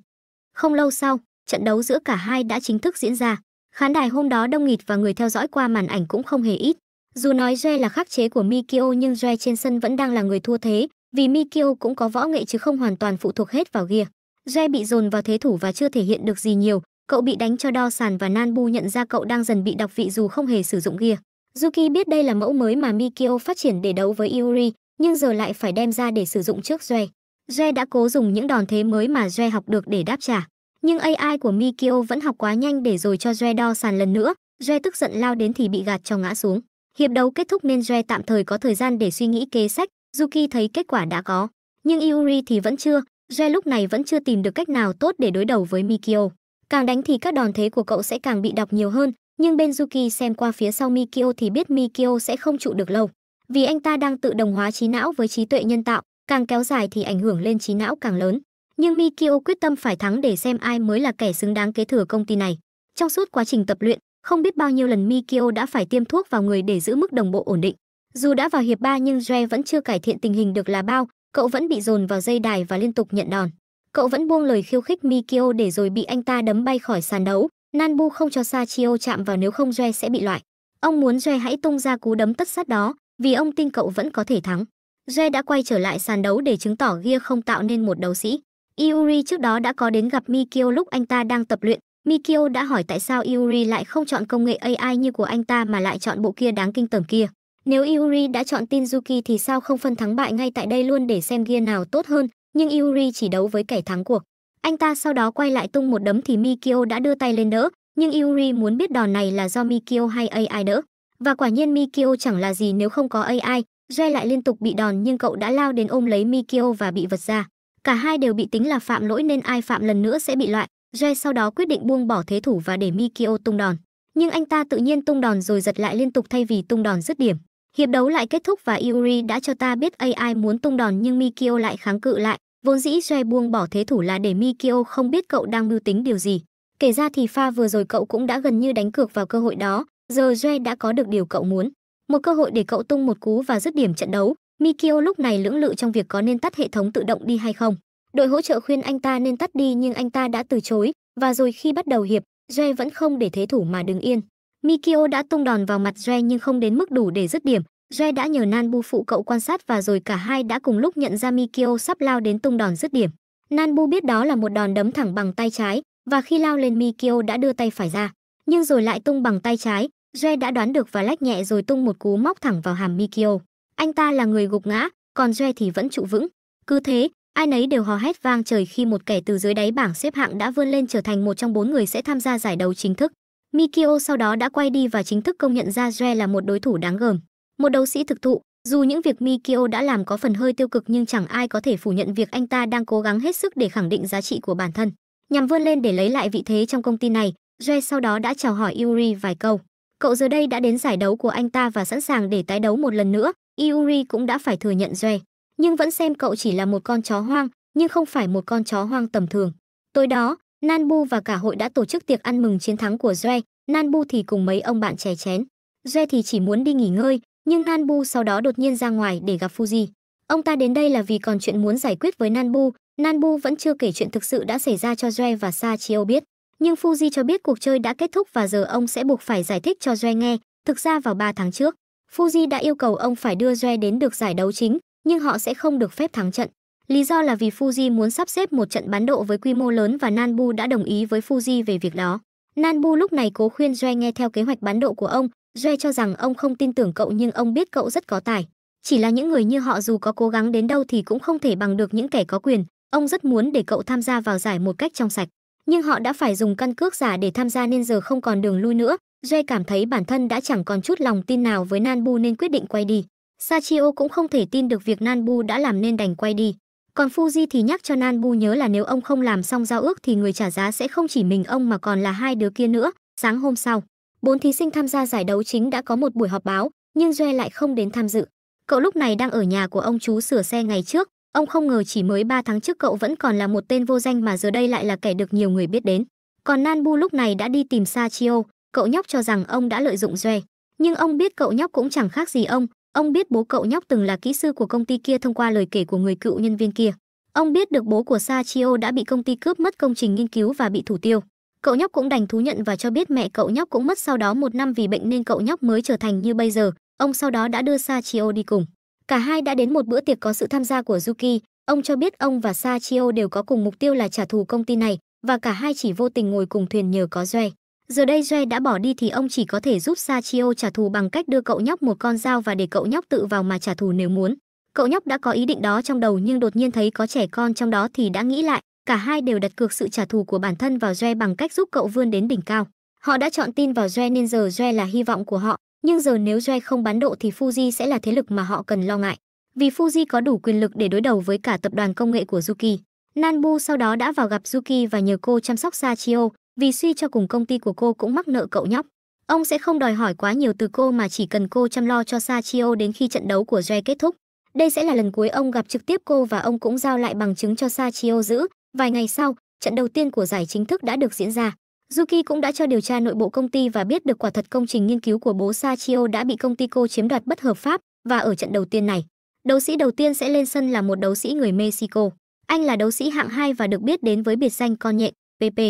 Không lâu sau, trận đấu giữa cả hai đã chính thức diễn ra. Khán đài hôm đó đông nghịt và người theo dõi qua màn ảnh cũng không hề ít. Dù nói Joe là khắc chế của Mikio nhưng Joe trên sân vẫn đang là người thua thế, vì Mikio cũng có võ nghệ chứ không hoàn toàn phụ thuộc hết vào gear. Joe bị dồn vào thế thủ và chưa thể hiện được gì nhiều, cậu bị đánh cho đo sàn và Nanbu nhận ra cậu đang dần bị đọc vị dù không hề sử dụng gear. Yuki biết đây là mẫu mới mà Mikio phát triển để đấu với Yuri, nhưng giờ lại phải đem ra để sử dụng trước Joe. Joe đã cố dùng những đòn thế mới mà Joe học được để đáp trả. Nhưng AI của Mikio vẫn học quá nhanh để rồi cho Joe đo sàn lần nữa. Joe tức giận lao đến thì bị gạt cho ngã xuống. Hiệp đấu kết thúc nên Joe tạm thời có thời gian để suy nghĩ kế sách, Yuki thấy kết quả đã có. Nhưng Yuri thì vẫn chưa, Joe lúc này vẫn chưa tìm được cách nào tốt để đối đầu với Mikio. Càng đánh thì các đòn thế của cậu sẽ càng bị đọc nhiều hơn, nhưng bên Yuki xem qua phía sau Mikio thì biết Mikio sẽ không trụ được lâu. Vì anh ta đang tự đồng hóa trí não với trí tuệ nhân tạo, càng kéo dài thì ảnh hưởng lên trí não càng lớn. Nhưng Mikio quyết tâm phải thắng để xem ai mới là kẻ xứng đáng kế thừa công ty này. Trong suốt quá trình tập luyện, không biết bao nhiêu lần Mikio đã phải tiêm thuốc vào người để giữ mức đồng bộ ổn định. Dù đã vào hiệp 3 nhưng Joe vẫn chưa cải thiện tình hình được là bao, cậu vẫn bị dồn vào dây đài và liên tục nhận đòn. Cậu vẫn buông lời khiêu khích Mikio để rồi bị anh ta đấm bay khỏi sàn đấu. Nanbu không cho Sachio chạm vào nếu không Joe sẽ bị loại. Ông muốn Joe hãy tung ra cú đấm tất sát đó, vì ông tin cậu vẫn có thể thắng. Joe đã quay trở lại sàn đấu để chứng tỏ Gear không tạo nên một đấu sĩ. Iuri trước đó đã có đến gặp Mikio lúc anh ta đang tập luyện, Mikio đã hỏi tại sao Yuri lại không chọn công nghệ AI như của anh ta mà lại chọn bộ kia đáng kinh tởm kia. Nếu Yuri đã chọn Tinzuki thì sao không phân thắng bại ngay tại đây luôn để xem gear nào tốt hơn, nhưng Yuri chỉ đấu với kẻ thắng cuộc. Anh ta sau đó quay lại tung một đấm thì Mikio đã đưa tay lên đỡ, nhưng Yuri muốn biết đòn này là do Mikio hay AI đỡ. Và quả nhiên Mikio chẳng là gì nếu không có AI, Joe lại liên tục bị đòn nhưng cậu đã lao đến ôm lấy Mikio và bị vật ra. Cả hai đều bị tính là phạm lỗi nên ai phạm lần nữa sẽ bị loại. Jay sau đó quyết định buông bỏ thế thủ và để Mikio tung đòn. Nhưng anh ta tự nhiên tung đòn rồi giật lại liên tục thay vì tung đòn dứt điểm. Hiệp đấu lại kết thúc và Yuri đã cho ta biết AI muốn tung đòn nhưng Mikio lại kháng cự lại. Vốn dĩ Jay buông bỏ thế thủ là để Mikio không biết cậu đang mưu tính điều gì. Kể ra thì pha vừa rồi cậu cũng đã gần như đánh cược vào cơ hội đó, giờ Jay đã có được điều cậu muốn. Một cơ hội để cậu tung một cú và dứt điểm trận đấu. Mikio lúc này lưỡng lự trong việc có nên tắt hệ thống tự động đi hay không. Đội hỗ trợ khuyên anh ta nên tắt đi nhưng anh ta đã từ chối, và rồi khi bắt đầu hiệp, Joe vẫn không để thế thủ mà đứng yên. Mikio đã tung đòn vào mặt Joe nhưng không đến mức đủ để dứt điểm. Joe đã nhờ Nanbu phụ cậu quan sát và rồi cả hai đã cùng lúc nhận ra Mikio sắp lao đến tung đòn dứt điểm. Nanbu biết đó là một đòn đấm thẳng bằng tay trái và khi lao lên Mikio đã đưa tay phải ra, nhưng rồi lại tung bằng tay trái. Joe đã đoán được và lách nhẹ rồi tung một cú móc thẳng vào hàm Mikio. Anh ta là người gục ngã, còn Joe thì vẫn trụ vững. Cứ thế, ai nấy đều hò hét vang trời khi một kẻ từ dưới đáy bảng xếp hạng đã vươn lên trở thành một trong bốn người sẽ tham gia giải đấu chính thức. Mikio sau đó đã quay đi và chính thức công nhận ra Joe là một đối thủ đáng gờm. Một đấu sĩ thực thụ, dù những việc Mikio đã làm có phần hơi tiêu cực nhưng chẳng ai có thể phủ nhận việc anh ta đang cố gắng hết sức để khẳng định giá trị của bản thân. Nhằm vươn lên để lấy lại vị thế trong công ty này, Joe sau đó đã chào hỏi Yuri vài câu. Cậu giờ đây đã đến giải đấu của anh ta và sẵn sàng để tái đấu một lần nữa, Yuri cũng đã phải thừa nhận Joe nhưng vẫn xem cậu chỉ là một con chó hoang, nhưng không phải một con chó hoang tầm thường. Tối đó, Nanbu và cả hội đã tổ chức tiệc ăn mừng chiến thắng của Joe, Nanbu thì cùng mấy ông bạn chè chén. Joe thì chỉ muốn đi nghỉ ngơi, nhưng Nanbu sau đó đột nhiên ra ngoài để gặp Fuji. Ông ta đến đây là vì còn chuyện muốn giải quyết với Nanbu, Nanbu vẫn chưa kể chuyện thực sự đã xảy ra cho Joe và Sa Chiêu biết. Nhưng Fuji cho biết cuộc chơi đã kết thúc và giờ ông sẽ buộc phải giải thích cho Joe nghe, thực ra vào 3 tháng trước. Fuji đã yêu cầu ông phải đưa Joe đến được giải đấu chính, nhưng họ sẽ không được phép thắng trận. Lý do là vì Fuji muốn sắp xếp một trận bán độ với quy mô lớn và Nanbu đã đồng ý với Fuji về việc đó. Nanbu lúc này cố khuyên Joe nghe theo kế hoạch bán độ của ông, Joe cho rằng ông không tin tưởng cậu nhưng ông biết cậu rất có tài. Chỉ là những người như họ dù có cố gắng đến đâu thì cũng không thể bằng được những kẻ có quyền, ông rất muốn để cậu tham gia vào giải một cách trong sạch. Nhưng họ đã phải dùng căn cước giả để tham gia nên giờ không còn đường lui nữa, Joe cảm thấy bản thân đã chẳng còn chút lòng tin nào với Nanbu nên quyết định quay đi. Sachio cũng không thể tin được việc Nanbu đã làm nên đành quay đi. Còn Fuji thì nhắc cho Nanbu nhớ là nếu ông không làm xong giao ước thì người trả giá sẽ không chỉ mình ông mà còn là hai đứa kia nữa. Sáng hôm sau, bốn thí sinh tham gia giải đấu chính đã có một buổi họp báo, nhưng Joe lại không đến tham dự. Cậu lúc này đang ở nhà của ông chú sửa xe ngày trước, ông không ngờ chỉ mới 3 tháng trước cậu vẫn còn là một tên vô danh mà giờ đây lại là kẻ được nhiều người biết đến. Còn Nanbu lúc này đã đi tìm Sachio, cậu nhóc cho rằng ông đã lợi dụng Joe. Nhưng ông biết cậu nhóc cũng chẳng khác gì ông, Ông biết bố cậu nhóc từng là kỹ sư của công ty kia thông qua lời kể của người cựu nhân viên kia. Ông biết được bố của Sa Chiêu đã bị công ty cướp mất công trình nghiên cứu và bị thủ tiêu. Cậu nhóc cũng đành thú nhận và cho biết mẹ cậu nhóc cũng mất sau đó một năm vì bệnh nên cậu nhóc mới trở thành như bây giờ. Ông sau đó đã đưa Sa Chiêu đi cùng. Cả hai đã đến một bữa tiệc có sự tham gia của Yuki. Ông cho biết ông và Sa Chiêu đều có cùng mục tiêu là trả thù công ty này và cả hai chỉ vô tình ngồi cùng thuyền nhờ có doe. Giờ đây Joe đã bỏ đi thì ông chỉ có thể giúp Sachio trả thù bằng cách đưa cậu nhóc một con dao và để cậu nhóc tự vào mà trả thù nếu muốn. Cậu nhóc đã có ý định đó trong đầu nhưng đột nhiên thấy có trẻ con trong đó thì đã nghĩ lại, cả hai đều đặt cược sự trả thù của bản thân vào Joe bằng cách giúp cậu vươn đến đỉnh cao. Họ đã chọn tin vào Joe nên giờ Joe là hy vọng của họ, nhưng giờ nếu Joe không bán độ thì Fuji sẽ là thế lực mà họ cần lo ngại. Vì Fuji có đủ quyền lực để đối đầu với cả tập đoàn công nghệ của Yuki. Nanbu sau đó đã vào gặp Yuki và nhờ cô chăm sóc Sachio, vì suy cho cùng công ty của cô cũng mắc nợ cậu nhóc. Ông sẽ không đòi hỏi quá nhiều từ cô mà chỉ cần cô chăm lo cho Sachio đến khi trận đấu của Joe kết thúc. Đây sẽ là lần cuối ông gặp trực tiếp cô và ông cũng giao lại bằng chứng cho Sachio giữ. Vài ngày sau, trận đầu tiên của giải chính thức đã được diễn ra. Yuki cũng đã cho điều tra nội bộ công ty và biết được quả thật công trình nghiên cứu của bố Sachio đã bị công ty cô chiếm đoạt bất hợp pháp và ở trận đầu tiên này, đấu sĩ đầu tiên sẽ lên sân là một đấu sĩ người Mexico. Anh là đấu sĩ hạng 2 và được biết đến với biệt danh con nhện PP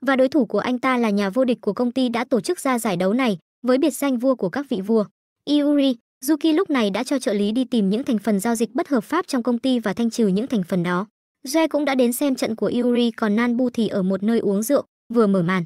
và đối thủ của anh ta là nhà vô địch của công ty đã tổ chức ra giải đấu này với biệt danh vua của các vị vua. Iuri Yuki lúc này đã cho trợ lý đi tìm những thành phần giao dịch bất hợp pháp trong công ty và thanh trừ những thành phần đó. Joe cũng đã đến xem trận của Iuri còn Nanbu thì ở một nơi uống rượu, vừa mở màn.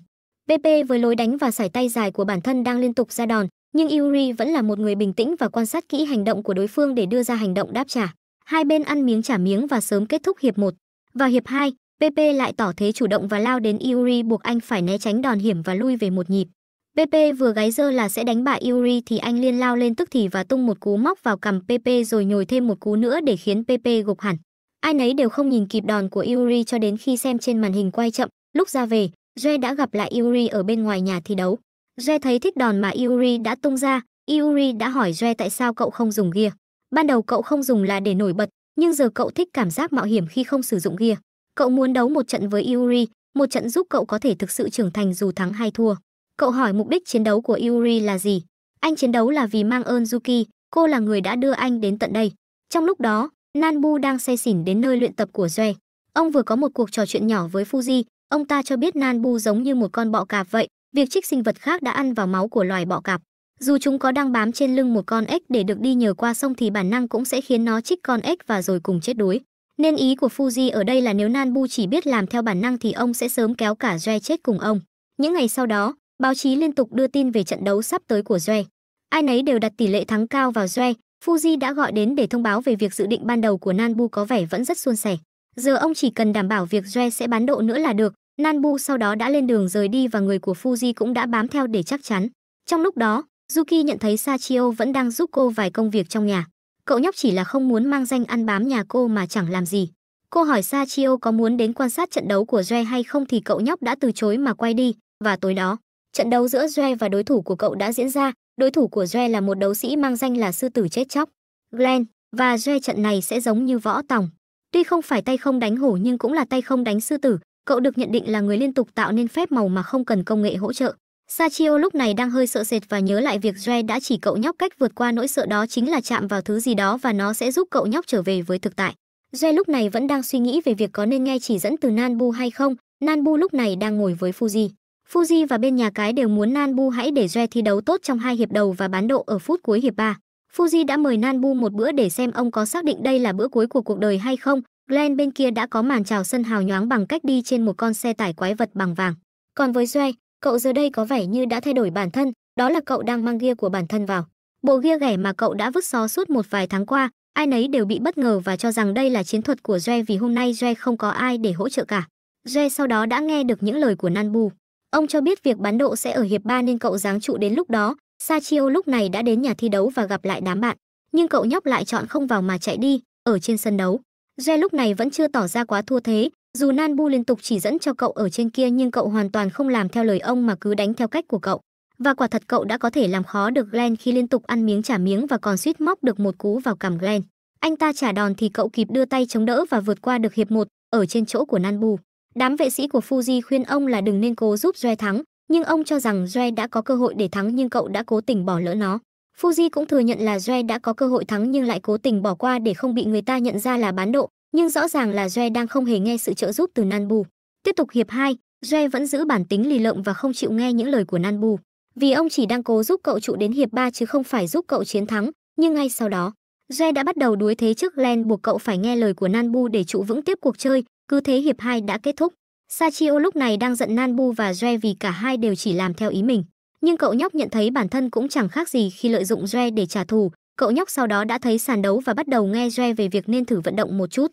PP với lối đánh và sải tay dài của bản thân đang liên tục ra đòn, nhưng Iuri vẫn là một người bình tĩnh và quan sát kỹ hành động của đối phương để đưa ra hành động đáp trả. Hai bên ăn miếng trả miếng và sớm kết thúc hiệp 1. Vào hiệp 2, PP lại tỏ thế chủ động và lao đến Yuri buộc anh phải né tránh đòn hiểm và lui về một nhịp. PP vừa gáy dơ là sẽ đánh bại Yuri thì anh liên lao lên tức thì và tung một cú móc vào cầm PP rồi nhồi thêm một cú nữa để khiến PP gục hẳn. Ai nấy đều không nhìn kịp đòn của Yuri cho đến khi xem trên màn hình quay chậm. Lúc ra về, Joe đã gặp lại Yuri ở bên ngoài nhà thi đấu. Joe thấy thích đòn mà Yuri đã tung ra, Yuri đã hỏi Joe tại sao cậu không dùng gear. Ban đầu cậu không dùng là để nổi bật, nhưng giờ cậu thích cảm giác mạo hiểm khi không sử dụng gear. Cậu muốn đấu một trận với Yuri, một trận giúp cậu có thể thực sự trưởng thành dù thắng hay thua. Cậu hỏi mục đích chiến đấu của Yuri là gì? Anh chiến đấu là vì mang ơn Yuki, cô là người đã đưa anh đến tận đây. Trong lúc đó, Nanbu đang say xỉn đến nơi luyện tập của Joe. Ông vừa có một cuộc trò chuyện nhỏ với Fuji, ông ta cho biết Nanbu giống như một con bọ cạp vậy, việc trích sinh vật khác đã ăn vào máu của loài bọ cạp. Dù chúng có đang bám trên lưng một con ếch để được đi nhờ qua sông thì bản năng cũng sẽ khiến nó trích con ếch và rồi cùng chết đuối. Nên ý của Fuji ở đây là nếu Nanbu chỉ biết làm theo bản năng thì ông sẽ sớm kéo cả Joe chết cùng ông. Những ngày sau đó, báo chí liên tục đưa tin về trận đấu sắp tới của Joe. Ai nấy đều đặt tỷ lệ thắng cao vào Joe, Fuji đã gọi đến để thông báo về việc dự định ban đầu của Nanbu có vẻ vẫn rất suôn sẻ. Giờ ông chỉ cần đảm bảo việc Joe sẽ bán độ nữa là được. Nanbu sau đó đã lên đường rời đi và người của Fuji cũng đã bám theo để chắc chắn. Trong lúc đó, Yuki nhận thấy Sachio vẫn đang giúp cô vài công việc trong nhà cậu nhóc chỉ là không muốn mang danh ăn bám nhà cô mà chẳng làm gì. Cô hỏi Sa Chiêu có muốn đến quan sát trận đấu của Joe hay không thì cậu nhóc đã từ chối mà quay đi, và tối đó, trận đấu giữa Joe và đối thủ của cậu đã diễn ra, đối thủ của Joe là một đấu sĩ mang danh là sư tử chết chóc, Glenn, và Joe trận này sẽ giống như võ tòng. Tuy không phải tay không đánh hổ nhưng cũng là tay không đánh sư tử, cậu được nhận định là người liên tục tạo nên phép màu mà không cần công nghệ hỗ trợ. Sachio lúc này đang hơi sợ sệt và nhớ lại việc Joe đã chỉ cậu nhóc cách vượt qua nỗi sợ đó chính là chạm vào thứ gì đó và nó sẽ giúp cậu nhóc trở về với thực tại. Joe lúc này vẫn đang suy nghĩ về việc có nên nghe chỉ dẫn từ Nanbu hay không. Nanbu lúc này đang ngồi với Fuji. Fuji và bên nhà cái đều muốn Nanbu hãy để Joe thi đấu tốt trong hai hiệp đầu và bán độ ở phút cuối hiệp 3. Fuji đã mời Nanbu một bữa để xem ông có xác định đây là bữa cuối của cuộc đời hay không. Glenn bên kia đã có màn chào sân hào nhoáng bằng cách đi trên một con xe tải quái vật bằng vàng. Còn với Joe, cậu giờ đây có vẻ như đã thay đổi bản thân đó là cậu đang mang ghia của bản thân vào bộ ghia ghẻ mà cậu đã vứt xó suốt một vài tháng qua ai nấy đều bị bất ngờ và cho rằng đây là chiến thuật của joe vì hôm nay joe không có ai để hỗ trợ cả joe sau đó đã nghe được những lời của nanbu ông cho biết việc bán độ sẽ ở hiệp 3 nên cậu giáng trụ đến lúc đó sachio lúc này đã đến nhà thi đấu và gặp lại đám bạn nhưng cậu nhóc lại chọn không vào mà chạy đi ở trên sân đấu joe lúc này vẫn chưa tỏ ra quá thua thế dù Nanbu liên tục chỉ dẫn cho cậu ở trên kia nhưng cậu hoàn toàn không làm theo lời ông mà cứ đánh theo cách của cậu. Và quả thật cậu đã có thể làm khó được Glenn khi liên tục ăn miếng trả miếng và còn suýt móc được một cú vào cằm Glenn. Anh ta trả đòn thì cậu kịp đưa tay chống đỡ và vượt qua được hiệp một ở trên chỗ của Nanbu. Đám vệ sĩ của Fuji khuyên ông là đừng nên cố giúp Joe thắng, nhưng ông cho rằng Joe đã có cơ hội để thắng nhưng cậu đã cố tình bỏ lỡ nó. Fuji cũng thừa nhận là Joe đã có cơ hội thắng nhưng lại cố tình bỏ qua để không bị người ta nhận ra là bán độ, nhưng rõ ràng là Joe đang không hề nghe sự trợ giúp từ Nanbu. Tiếp tục hiệp 2, Joe vẫn giữ bản tính lì lợm và không chịu nghe những lời của Nanbu, vì ông chỉ đang cố giúp cậu trụ đến hiệp 3 chứ không phải giúp cậu chiến thắng, nhưng ngay sau đó, Joe đã bắt đầu đuối thế trước Len buộc cậu phải nghe lời của Nanbu để trụ vững tiếp cuộc chơi, cứ thế hiệp 2 đã kết thúc. Sachio lúc này đang giận Nanbu và Joe vì cả hai đều chỉ làm theo ý mình. Nhưng cậu nhóc nhận thấy bản thân cũng chẳng khác gì khi lợi dụng Joe để trả thù. Cậu nhóc sau đó đã thấy sàn đấu và bắt đầu nghe Joe về việc nên thử vận động một chút.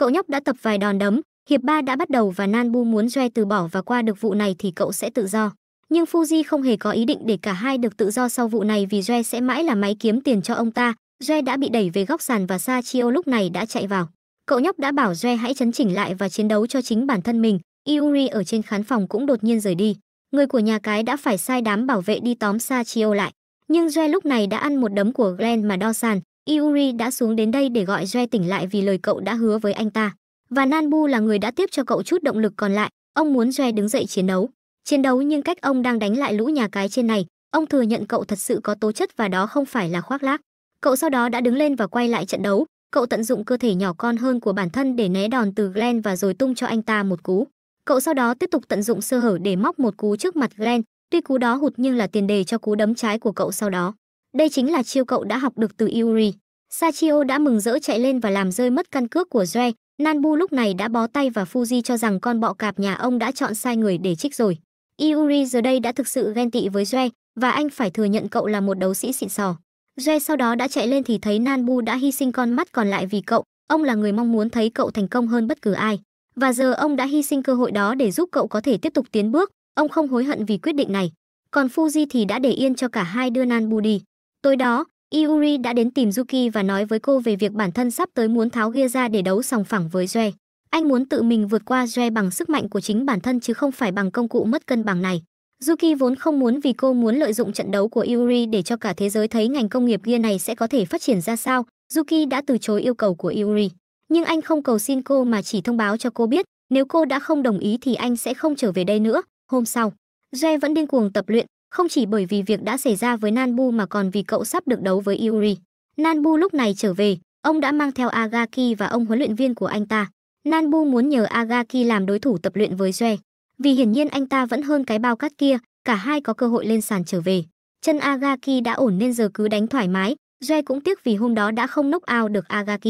Cậu nhóc đã tập vài đòn đấm, hiệp 3 đã bắt đầu và Nanbu muốn Joe từ bỏ và qua được vụ này thì cậu sẽ tự do. Nhưng Fuji không hề có ý định để cả hai được tự do sau vụ này vì Joe sẽ mãi là máy kiếm tiền cho ông ta. Joe đã bị đẩy về góc sàn và Sachio lúc này đã chạy vào. Cậu nhóc đã bảo Joe hãy chấn chỉnh lại và chiến đấu cho chính bản thân mình. Yuri ở trên khán phòng cũng đột nhiên rời đi. Người của nhà cái đã phải sai đám bảo vệ đi tóm Sachio lại. Nhưng Joe lúc này đã ăn một đấm của Glenn mà đo sàn, Iuri đã xuống đến đây để gọi Joe tỉnh lại vì lời cậu đã hứa với anh ta. Và Nanbu là người đã tiếp cho cậu chút động lực còn lại, ông muốn Joe đứng dậy chiến đấu. Chiến đấu nhưng cách ông đang đánh lại lũ nhà cái trên này, ông thừa nhận cậu thật sự có tố chất và đó không phải là khoác lác. Cậu sau đó đã đứng lên và quay lại trận đấu, cậu tận dụng cơ thể nhỏ con hơn của bản thân để né đòn từ Glenn và rồi tung cho anh ta một cú. Cậu sau đó tiếp tục tận dụng sơ hở để móc một cú trước mặt Glenn, tuy cú đó hụt nhưng là tiền đề cho cú đấm trái của cậu sau đó. Đây chính là chiêu cậu đã học được từ Yuri. Sachio đã mừng rỡ chạy lên và làm rơi mất căn cước của Joe. Nanbu lúc này đã bó tay và Fuji cho rằng con bọ cạp nhà ông đã chọn sai người để trích rồi. Yuri giờ đây đã thực sự ghen tị với Joe và anh phải thừa nhận cậu là một đấu sĩ xịn sò. Joe sau đó đã chạy lên thì thấy Nanbu đã hy sinh con mắt còn lại vì cậu. Ông là người mong muốn thấy cậu thành công hơn bất cứ ai. Và giờ ông đã hy sinh cơ hội đó để giúp cậu có thể tiếp tục tiến bước. Ông không hối hận vì quyết định này. Còn Fuji thì đã để yên cho cả hai đưa Nanbu đi. Tối đó, Iuri đã đến tìm Yuki và nói với cô về việc bản thân sắp tới muốn tháo ghia ra để đấu sòng phẳng với Joe. Anh muốn tự mình vượt qua Joe bằng sức mạnh của chính bản thân chứ không phải bằng công cụ mất cân bằng này. Yuki vốn không muốn vì cô muốn lợi dụng trận đấu của Iuri để cho cả thế giới thấy ngành công nghiệp ghia này sẽ có thể phát triển ra sao. Yuki đã từ chối yêu cầu của Iuri. Nhưng anh không cầu xin cô mà chỉ thông báo cho cô biết, nếu cô đã không đồng ý thì anh sẽ không trở về đây nữa. Hôm sau, Joe vẫn điên cuồng tập luyện, không chỉ bởi vì việc đã xảy ra với Nanbu mà còn vì cậu sắp được đấu với Yuri. Nanbu lúc này trở về, ông đã mang theo Agaki và ông huấn luyện viên của anh ta. Nanbu muốn nhờ Agaki làm đối thủ tập luyện với Joe. Vì hiển nhiên anh ta vẫn hơn cái bao cát kia, cả hai có cơ hội lên sàn trở về. Chân Agaki đã ổn nên giờ cứ đánh thoải mái, Joe cũng tiếc vì hôm đó đã không knock out được Agaki.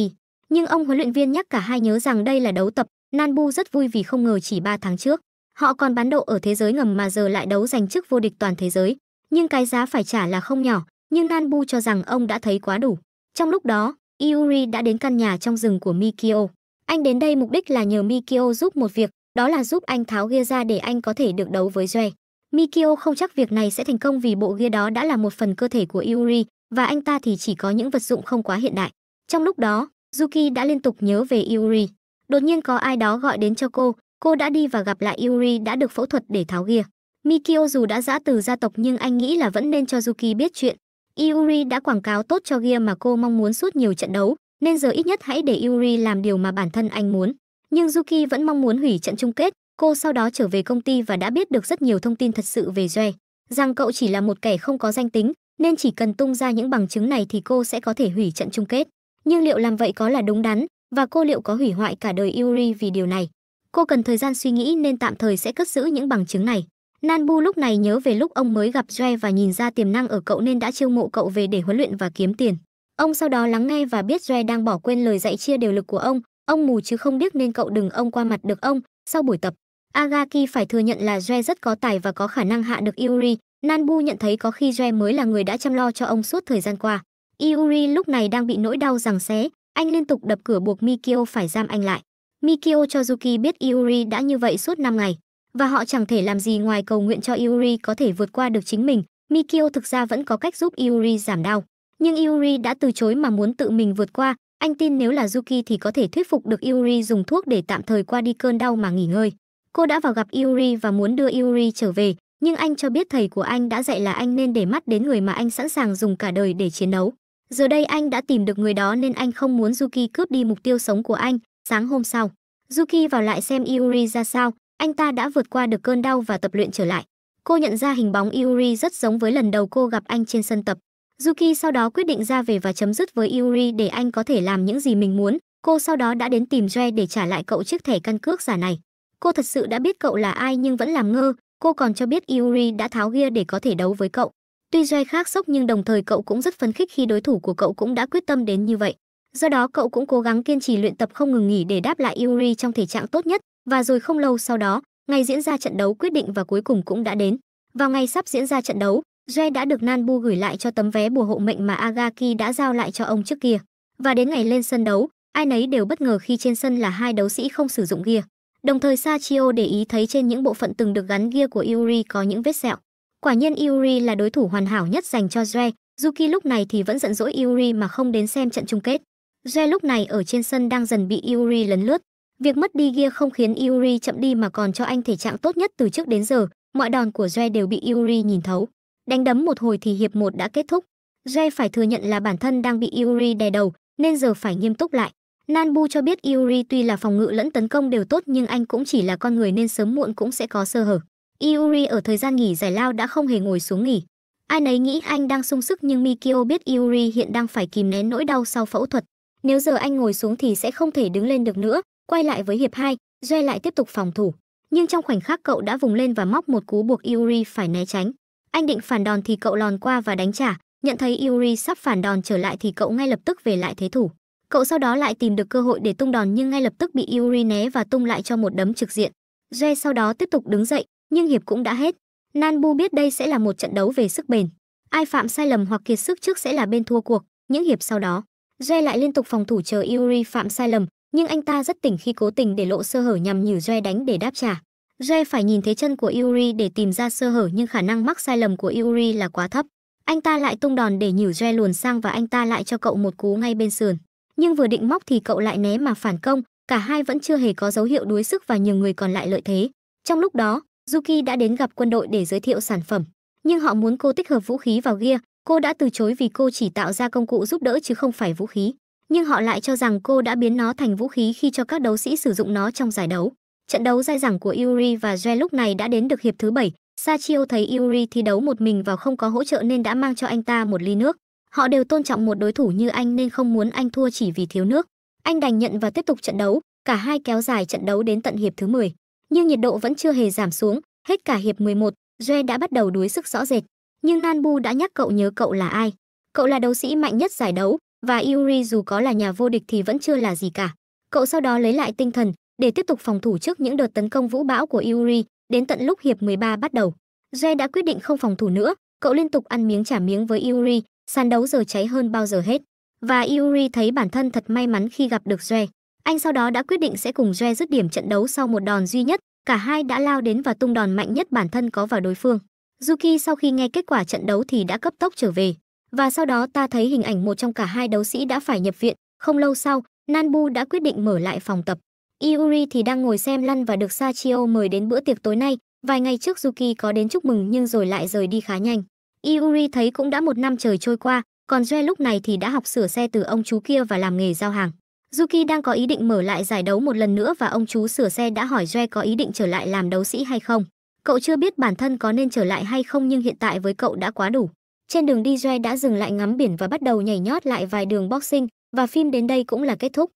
Nhưng ông huấn luyện viên nhắc cả hai nhớ rằng đây là đấu tập, Nanbu rất vui vì không ngờ chỉ 3 tháng trước, Họ còn bán độ ở thế giới ngầm mà giờ lại đấu giành chức vô địch toàn thế giới. Nhưng cái giá phải trả là không nhỏ, nhưng Nanbu cho rằng ông đã thấy quá đủ. Trong lúc đó, Iuri đã đến căn nhà trong rừng của Mikio. Anh đến đây mục đích là nhờ Mikio giúp một việc, đó là giúp anh tháo ghia ra để anh có thể được đấu với Joe. Mikio không chắc việc này sẽ thành công vì bộ ghia đó đã là một phần cơ thể của Iuri và anh ta thì chỉ có những vật dụng không quá hiện đại. Trong lúc đó, Yuki đã liên tục nhớ về Iuri. Đột nhiên có ai đó gọi đến cho cô, Cô đã đi và gặp lại Yuri đã được phẫu thuật để tháo ghia. Mikio dù đã giã từ gia tộc nhưng anh nghĩ là vẫn nên cho Yuki biết chuyện. Yuri đã quảng cáo tốt cho ghia mà cô mong muốn suốt nhiều trận đấu, nên giờ ít nhất hãy để Yuri làm điều mà bản thân anh muốn. Nhưng Yuki vẫn mong muốn hủy trận chung kết, cô sau đó trở về công ty và đã biết được rất nhiều thông tin thật sự về Joe, rằng cậu chỉ là một kẻ không có danh tính, nên chỉ cần tung ra những bằng chứng này thì cô sẽ có thể hủy trận chung kết. Nhưng liệu làm vậy có là đúng đắn và cô liệu có hủy hoại cả đời Yuri vì điều này? cô cần thời gian suy nghĩ nên tạm thời sẽ cất giữ những bằng chứng này nanbu lúc này nhớ về lúc ông mới gặp joe và nhìn ra tiềm năng ở cậu nên đã chiêu mộ cậu về để huấn luyện và kiếm tiền ông sau đó lắng nghe và biết joe đang bỏ quên lời dạy chia đều lực của ông ông mù chứ không biết nên cậu đừng ông qua mặt được ông sau buổi tập agaki phải thừa nhận là joe rất có tài và có khả năng hạ được Yuri. nanbu nhận thấy có khi joe mới là người đã chăm lo cho ông suốt thời gian qua Yuri lúc này đang bị nỗi đau rằng xé anh liên tục đập cửa buộc mikio phải giam anh lại Mikio cho Yuki biết Yuri đã như vậy suốt 5 ngày, và họ chẳng thể làm gì ngoài cầu nguyện cho Yuri có thể vượt qua được chính mình. Mikio thực ra vẫn có cách giúp Yuri giảm đau, nhưng Yuri đã từ chối mà muốn tự mình vượt qua. Anh tin nếu là Yuki thì có thể thuyết phục được Yuri dùng thuốc để tạm thời qua đi cơn đau mà nghỉ ngơi. Cô đã vào gặp Yuri và muốn đưa Yuri trở về, nhưng anh cho biết thầy của anh đã dạy là anh nên để mắt đến người mà anh sẵn sàng dùng cả đời để chiến đấu. Giờ đây anh đã tìm được người đó nên anh không muốn Yuki cướp đi mục tiêu sống của anh, Sáng hôm sau, Yuki vào lại xem Iuri ra sao, anh ta đã vượt qua được cơn đau và tập luyện trở lại. Cô nhận ra hình bóng Iuri rất giống với lần đầu cô gặp anh trên sân tập. Yuki sau đó quyết định ra về và chấm dứt với Iuri để anh có thể làm những gì mình muốn. Cô sau đó đã đến tìm Joe để trả lại cậu chiếc thẻ căn cước giả này. Cô thật sự đã biết cậu là ai nhưng vẫn làm ngơ, cô còn cho biết Iuri đã tháo ghia để có thể đấu với cậu. Tuy Joe khác sốc nhưng đồng thời cậu cũng rất phấn khích khi đối thủ của cậu cũng đã quyết tâm đến như vậy do đó cậu cũng cố gắng kiên trì luyện tập không ngừng nghỉ để đáp lại Yuri trong thể trạng tốt nhất, và rồi không lâu sau đó, ngày diễn ra trận đấu quyết định và cuối cùng cũng đã đến. Vào ngày sắp diễn ra trận đấu, Joe đã được Nanbu gửi lại cho tấm vé bùa hộ mệnh mà Agaki đã giao lại cho ông trước kia. Và đến ngày lên sân đấu, ai nấy đều bất ngờ khi trên sân là hai đấu sĩ không sử dụng gear. Đồng thời Sachio để ý thấy trên những bộ phận từng được gắn gear của Yuri có những vết sẹo. Quả nhiên Yuri là đối thủ hoàn hảo nhất dành cho Joe, Yuki lúc này thì vẫn giận dỗi Yuri mà không đến xem trận chung kết. Joe lúc này ở trên sân đang dần bị Yuri lấn lướt. Việc mất đi gear không khiến Yuri chậm đi mà còn cho anh thể trạng tốt nhất từ trước đến giờ, mọi đòn của Joe đều bị Yuri nhìn thấu. Đánh đấm một hồi thì hiệp một đã kết thúc. Joe phải thừa nhận là bản thân đang bị Yuri đè đầu, nên giờ phải nghiêm túc lại. Nanbu cho biết Yuri tuy là phòng ngự lẫn tấn công đều tốt nhưng anh cũng chỉ là con người nên sớm muộn cũng sẽ có sơ hở. Yuri ở thời gian nghỉ giải lao đã không hề ngồi xuống nghỉ. Ai nấy nghĩ anh đang sung sức nhưng Mikio biết Yuri hiện đang phải kìm nén nỗi đau sau phẫu thuật. Nếu giờ anh ngồi xuống thì sẽ không thể đứng lên được nữa, quay lại với hiệp hai, Joe lại tiếp tục phòng thủ. Nhưng trong khoảnh khắc cậu đã vùng lên và móc một cú buộc Yuri phải né tránh. Anh định phản đòn thì cậu lòn qua và đánh trả, nhận thấy Yuri sắp phản đòn trở lại thì cậu ngay lập tức về lại thế thủ. Cậu sau đó lại tìm được cơ hội để tung đòn nhưng ngay lập tức bị Yuri né và tung lại cho một đấm trực diện. Joe sau đó tiếp tục đứng dậy, nhưng hiệp cũng đã hết. Nanbu biết đây sẽ là một trận đấu về sức bền. Ai phạm sai lầm hoặc kiệt sức trước sẽ là bên thua cuộc, những hiệp sau đó. Joe lại liên tục phòng thủ chờ Yuri phạm sai lầm, nhưng anh ta rất tỉnh khi cố tình để lộ sơ hở nhằm nhử Joe đánh để đáp trả. Joe phải nhìn thấy chân của Yuri để tìm ra sơ hở nhưng khả năng mắc sai lầm của Yuri là quá thấp. Anh ta lại tung đòn để nhử Joe luồn sang và anh ta lại cho cậu một cú ngay bên sườn. Nhưng vừa định móc thì cậu lại né mà phản công, cả hai vẫn chưa hề có dấu hiệu đuối sức và nhiều người còn lại lợi thế. Trong lúc đó, Yuki đã đến gặp quân đội để giới thiệu sản phẩm, nhưng họ muốn cô tích hợp vũ khí vào gear, Cô đã từ chối vì cô chỉ tạo ra công cụ giúp đỡ chứ không phải vũ khí, nhưng họ lại cho rằng cô đã biến nó thành vũ khí khi cho các đấu sĩ sử dụng nó trong giải đấu. Trận đấu dai dẳng của Yuri và Joe lúc này đã đến được hiệp thứ bảy. Sachio thấy Yuri thi đấu một mình và không có hỗ trợ nên đã mang cho anh ta một ly nước. Họ đều tôn trọng một đối thủ như anh nên không muốn anh thua chỉ vì thiếu nước. Anh đành nhận và tiếp tục trận đấu, cả hai kéo dài trận đấu đến tận hiệp thứ 10. Nhưng nhiệt độ vẫn chưa hề giảm xuống, hết cả hiệp 11, Joe đã bắt đầu đuối sức rõ rệt nhưng Nanbu đã nhắc cậu nhớ cậu là ai. Cậu là đấu sĩ mạnh nhất giải đấu, và Yuri dù có là nhà vô địch thì vẫn chưa là gì cả. Cậu sau đó lấy lại tinh thần để tiếp tục phòng thủ trước những đợt tấn công vũ bão của Yuri, đến tận lúc hiệp 13 bắt đầu. Joe đã quyết định không phòng thủ nữa, cậu liên tục ăn miếng trả miếng với Yuri, sàn đấu giờ cháy hơn bao giờ hết. Và Yuri thấy bản thân thật may mắn khi gặp được Joe. Anh sau đó đã quyết định sẽ cùng Joe dứt điểm trận đấu sau một đòn duy nhất, cả hai đã lao đến và tung đòn mạnh nhất bản thân có vào đối phương. Yuki sau khi nghe kết quả trận đấu thì đã cấp tốc trở về, và sau đó ta thấy hình ảnh một trong cả hai đấu sĩ đã phải nhập viện, không lâu sau, Nanbu đã quyết định mở lại phòng tập. Iuri thì đang ngồi xem lăn và được Sachio mời đến bữa tiệc tối nay, vài ngày trước Yuki có đến chúc mừng nhưng rồi lại rời đi khá nhanh. Iuri thấy cũng đã một năm trời trôi qua, còn Joe lúc này thì đã học sửa xe từ ông chú kia và làm nghề giao hàng. Yuki đang có ý định mở lại giải đấu một lần nữa và ông chú sửa xe đã hỏi Joe có ý định trở lại làm đấu sĩ hay không. Cậu chưa biết bản thân có nên trở lại hay không nhưng hiện tại với cậu đã quá đủ. Trên đường đi Joe đã dừng lại ngắm biển và bắt đầu nhảy nhót lại vài đường boxing và phim đến đây cũng là kết thúc.